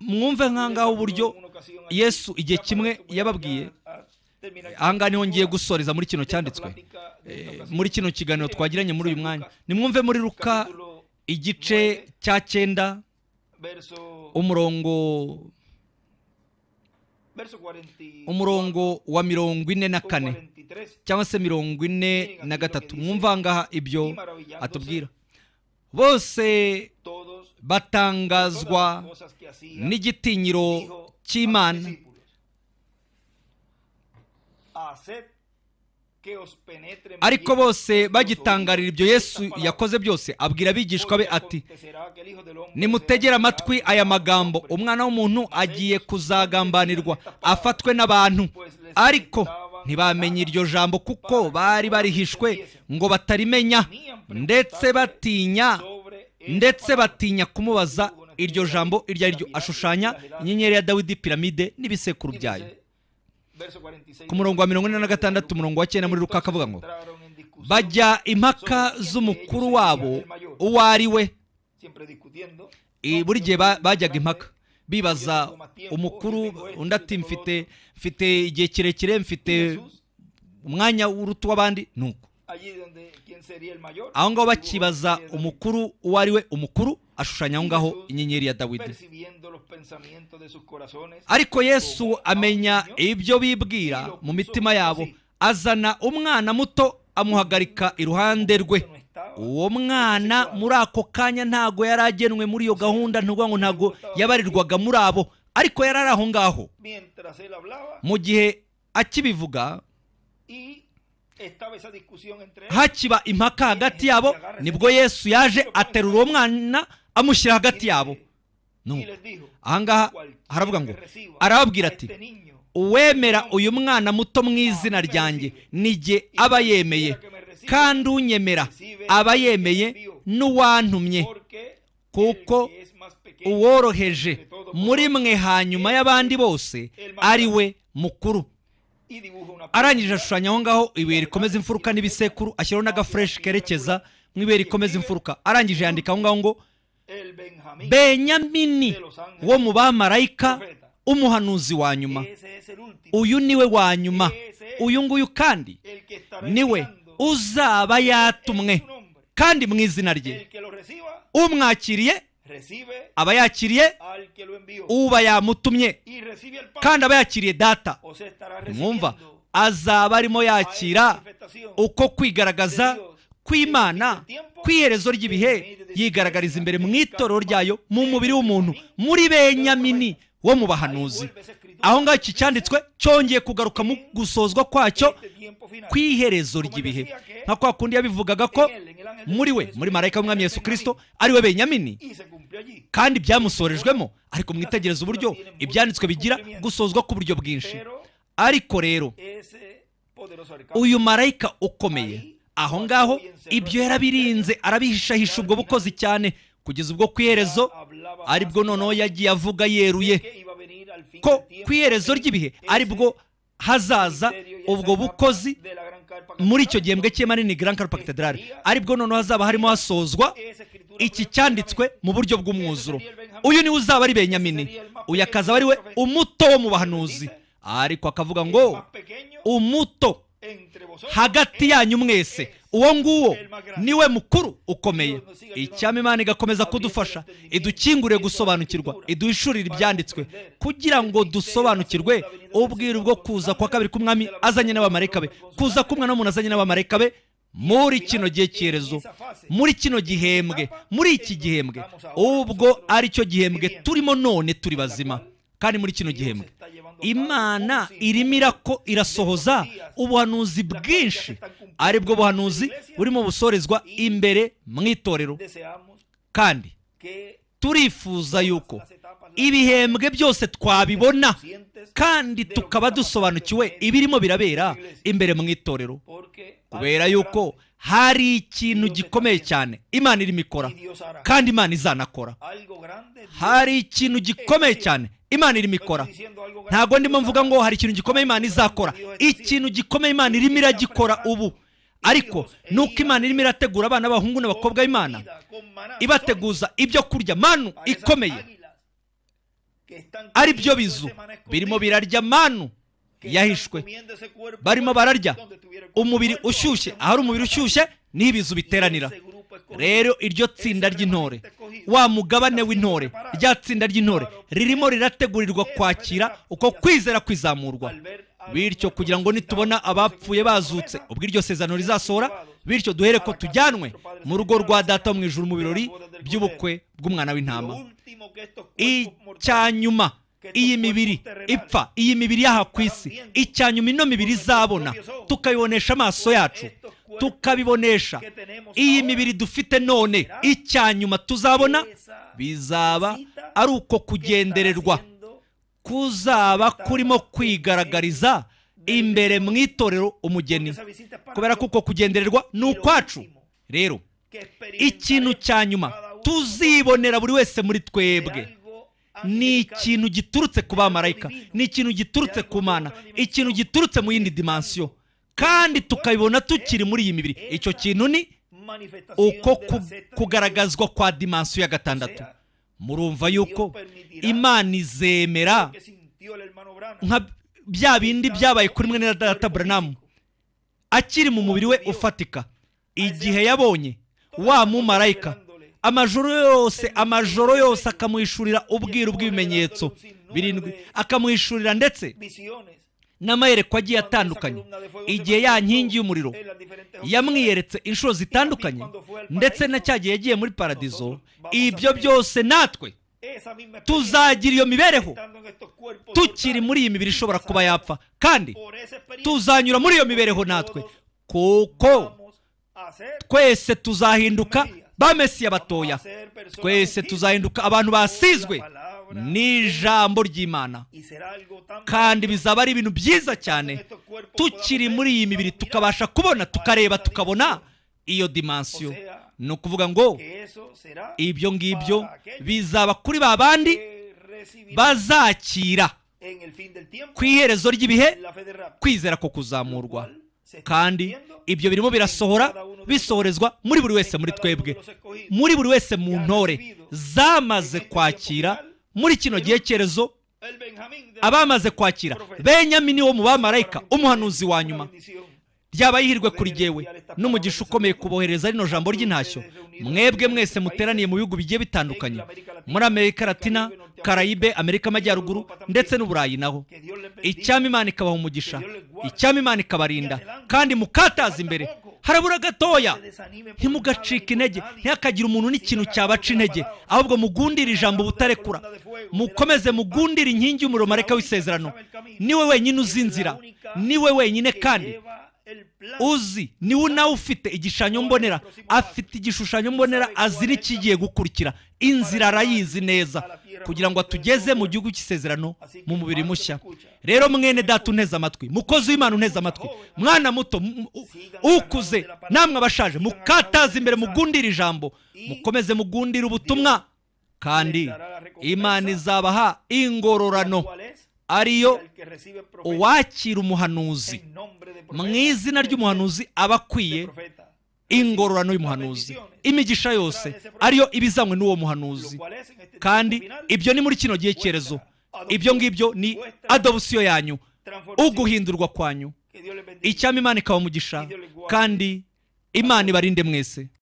mwumve nkangaho uburyo yesu igihe kimwe yababwiye ahangaha niho ngiye gusoreza muri kino cyanditswe eh, muri kino kiganiro twagiranye muri uyu mwanya nimwumve muri ruka igice cya cyenda umurongo umurongo wa mirongo ine na kane cyangwa se mirongo ine na gatatu mwumva ibyo atubwira bose batangazwa n'igitinyiro cy'imana ariko bose bagitangarira ibyo yesu yakoze byose abwira abigishwa be ati nimutegere amatwi aya magambo umwana w'umuntu agiye kuzagambanirwa afatwe n'abantu ariko ntibamenye iryo jambo kuko bari barihishwe ngo batarimenya ndetse batinya ndetse batinya kumubaza iryo jambo iryo ari ryo ashushanya inyenyeri ya dawidi piramide n'ibisekuru byayo ku murongo wa mirongo ine na gatandatu umurongo wa cyenda muri ruka akavuga ngo bajya impaka z'umukuru wabo uwo ari we buri gihe bajyaga impaka bibaza umukuru undi ati mfite mfite igihe kirekire mfite umwanya w'uruti w'abandi nuko aho ngaho bakibaza umukuru uwo ari we umukuru ashushanya aho ngaho inyenyeri ya dawidi ariko yesu amenya ibyo bibwira mu mitima yabo azana umwana muto amuhagarika iruhande rwe uwo mwana muri ako kanya ntago yari agenwe muri iyo gahunda ntuvuga ngo ntago yabarirwaga muri abo ariko yari ari aho ngaho mu gihe akibivuga hakiba impaka hagati yabo nibwo yesu yaje aterura uwo mwana amushyira hagati yabo ahangaha haravuga ngo arababwira ati uwemera uyu mwana muto mu izina ryanjye nige aba yemeye kandi unyemera aba yemeye n'uwantumye kuko uworoheje muri mwe hanyuma y'abandi bose ari we mukuru arangije ashushanya aho ngaho ibuye rikomeza imfuruka n'ibisekuru ashyiraho n'agafureshi kerekeza mu ibuye rikomeza imfuruka arangije yandika aho ngaho ngo benyamini wo mu bamarayika umuhanuzi wa nyuma uyu niwe wa nyuma uyu nguyu kandi niwe uzaba yatumwe kandi mu izina rye umwakiriye aba yakiriye uba yamutumye kandi aba yakiriye data mwumva azaba arimo yakira uko kwigaragaza kw'imana kw'iherezo ry'ibihe yigaragariza imbere mu itorero ryayo mu mubiri w'umuntu muri benyamini wo mu bahanuzi aho ngaho iki cyanditswe cyongeye kugaruka mu gusozwa kwacyo kw'iherezo ry'ibihe nka kwa kundi yabivugaga ko muri we muri marayika w'umwami Yesu kirisito ari we benyamini kandi byamusorejwemo ariko mwitegereza uburyo ibyanditswe bigira gusozwa ku buryo bwinshi ariko rero uyu marayika ukomeye aho ngaho ibyo yarabirinze arabihishahisha ubwo bukozi cyane kugeza ubwo ku iherezo aribwo noneho yagiye avuga yeruye ko ku iherezo ry'ibihe aribwo hazaza ubwo bukozi muri icyo gihembwe cy'emanini Grand Car Cathedral aribwo noneho hazaba harimo hasozwa iki cyanditswe mu buryo bw'umwuzuro uyu niwe uzaba ari benyamini uyu akazaba ari we umuto wo mu bahanuzi ariko akavuga ngo umuto hagati yanyu mwese uwo nguwo niwe mukuru ukomeye icyama imana igakomeza kudufasha idukingure gusobanukirwa iduhishurire ibyanditswe kugira ngo dusobanukirwe ubwiru bwo kuza kwa kabiri k'umwami azanye n'abamareka be kuza k'umwana w'umuntu azanye n'abamareka be muri kino gihe cyerezo muri kino gihembwe muri iki gihembwe ubwo cyo gihembwe turimo none turi bazima kandi muri kino gihembwe imana irimo irasohoza ubuhanuzi bwinshi aribwo buhanuzi burimo busorezwa imbere mu itorero kandi turifuza yuko ibihembwe byose twabibona kandi tukaba dusobanukiwe ibirimo birabera imbere mu itorero kubera yuko hari ikintu gikomeye cyane imana irimo ikora kandi imana izanakora hari ikintu gikomeye cyane imana irimo ikora ntabwo ndimo mvuga ngo hari ikintu gikomeye imana izakora ikintu gikomeye imana irimo iragikora ubu ariko ni uko imana irimo irategura abana b'abahungu n'abakobwa b'imana ibateguza ibyo kurya manu ikomeye ari byo bizu birimo birarya manu yahishwe barimo bararya umubiri ushyushye ahari umubiri ushyushye niho ibizu biteranira rero iryo tsinda ry'intore wa mugabane w'intore rya tsinda ry'intore ririmo rirategurirwa kwakira uko kwizera kwizamurwa bityo kugira ngo nitubona abapfuye bazutse ubwo iryo sezerano rizasohora bityo duhere ko tujyanwe mu rugo rwa data mu ijuru mu birori by'ubukwe bw'umwana w'intama icya nyuma iyi mibiri ipfa iyi mibiri y'aha ku isi icyanyuma ino mibiri izabona tukabibonesha amaso yacu tukabibonesha iyi mibiri dufite none icyanyuma tuzabona bizaba ari uko kugendererwa kuzaba kurimo kwigaragariza imbere mu itorero umugeni kubera ko uko kugendererwa ni ukwacu rero ikintu cya nyuma tuzibonera buri wese muri twebwe ni ikintu giturutse ku bamarayika ni ikintu giturutse ku mana ikintu giturutse mu yindi dimansiyo kandi tukabibona tukiri muri iyi mibiri icyo kintu ni uko kugaragazwa kwa dimansiyo ya gatandatu murumva yuko imana izemera nka bya bindi byabaye kuri mwe na data buranamu akiri mu mubiri we ufatika igihe yabonye wa mumarayika amajoro yose amajoro yose akamwishurira ubwiru bw'ibimenyetso birindwi akamuhishurira ndetse n'amayerekwa agiye atandukanye igihe yankingi y'umuriro yamwiyeretse inshuro zitandukanye ndetse na cya gihe yagiye muri paradizo ibyo byose natwe tuzagira iyo mibereho tukiri muri iyi mibiri ishobora kuba yapfa kandi tuzanyura muri iyo mibereho natwe kuko twese tuzahinduka bamesiye abatoya twese tuzahinduka abantu basizwe n'ijambo ry'imana kandi bizaba ari ibintu byiza cyane tukiri muri iyi mibiri tukabasha kubona tukareba tukabona iyo dimansiyo ni ukuvuga ngo ibyo ngibyo bizaba kuri ba bandi bazakira ku iherezo ry'ibihe kwizera ko kuzamurwa kandi ibyo birimo birasohora bisohorezwa muri buri wese muri twebwe muri buri wese mu ntore zamaze kwakira muri kino gihe cyerezo abamaze kwakira benyamini wo mu bamarayika umuhanuzi wa nyuma ryaba yihirwe kuri yewe n'umugisha ukomeye kubohereza rino jambo ry'intashyo mwebwe mwese muteraniye mu bihugu bigiye bitandukanye muri amerika latina karayibe amerika amajyaruguru ndetse n'uburayi naho Imana ikabaha umugisha Imana ikabarinda kandi mukataza imbere harabura gatoya ntimugacike intege ntihakagire umuntu n'ikintu cyabaca intege ahubwo mugundire ijambo ubutarekura mukomeze mugundire inkingi y'umuriro mareka w'isezerano niwe wenyine uzi inzira niwe wenyine kandi uzi niwe nawe ufite igishushanyo mbonera afite igishushanyo mbonera azi n'ikigiye gukurikira inzira arayizi neza kugira ngo atugeze mu gihugu cy'isezerano mu mubiri mushya rero mwene data uneze amatwi mukozi w'imana uneze amatwi mwana muto ukuze namwe abashaje mukataza imbere mugundire ijambo mukomeze mugundire ubutumwa kandi imana izabaha ingororano ariyo uwakira umuhanuzi mu izina ry'umuhanuzi aba akwiye ingororano y'umuhanuzi imigisha yose ariyo ibizanywe n'uwo muhanuzi kandi ibyo ni muri kino gihe cyerezo ibyo ngibyo ni adobusiyo yanyu uguhindurwa kwanyu icyama imana ikabamugisha kandi imana ibarinde mwese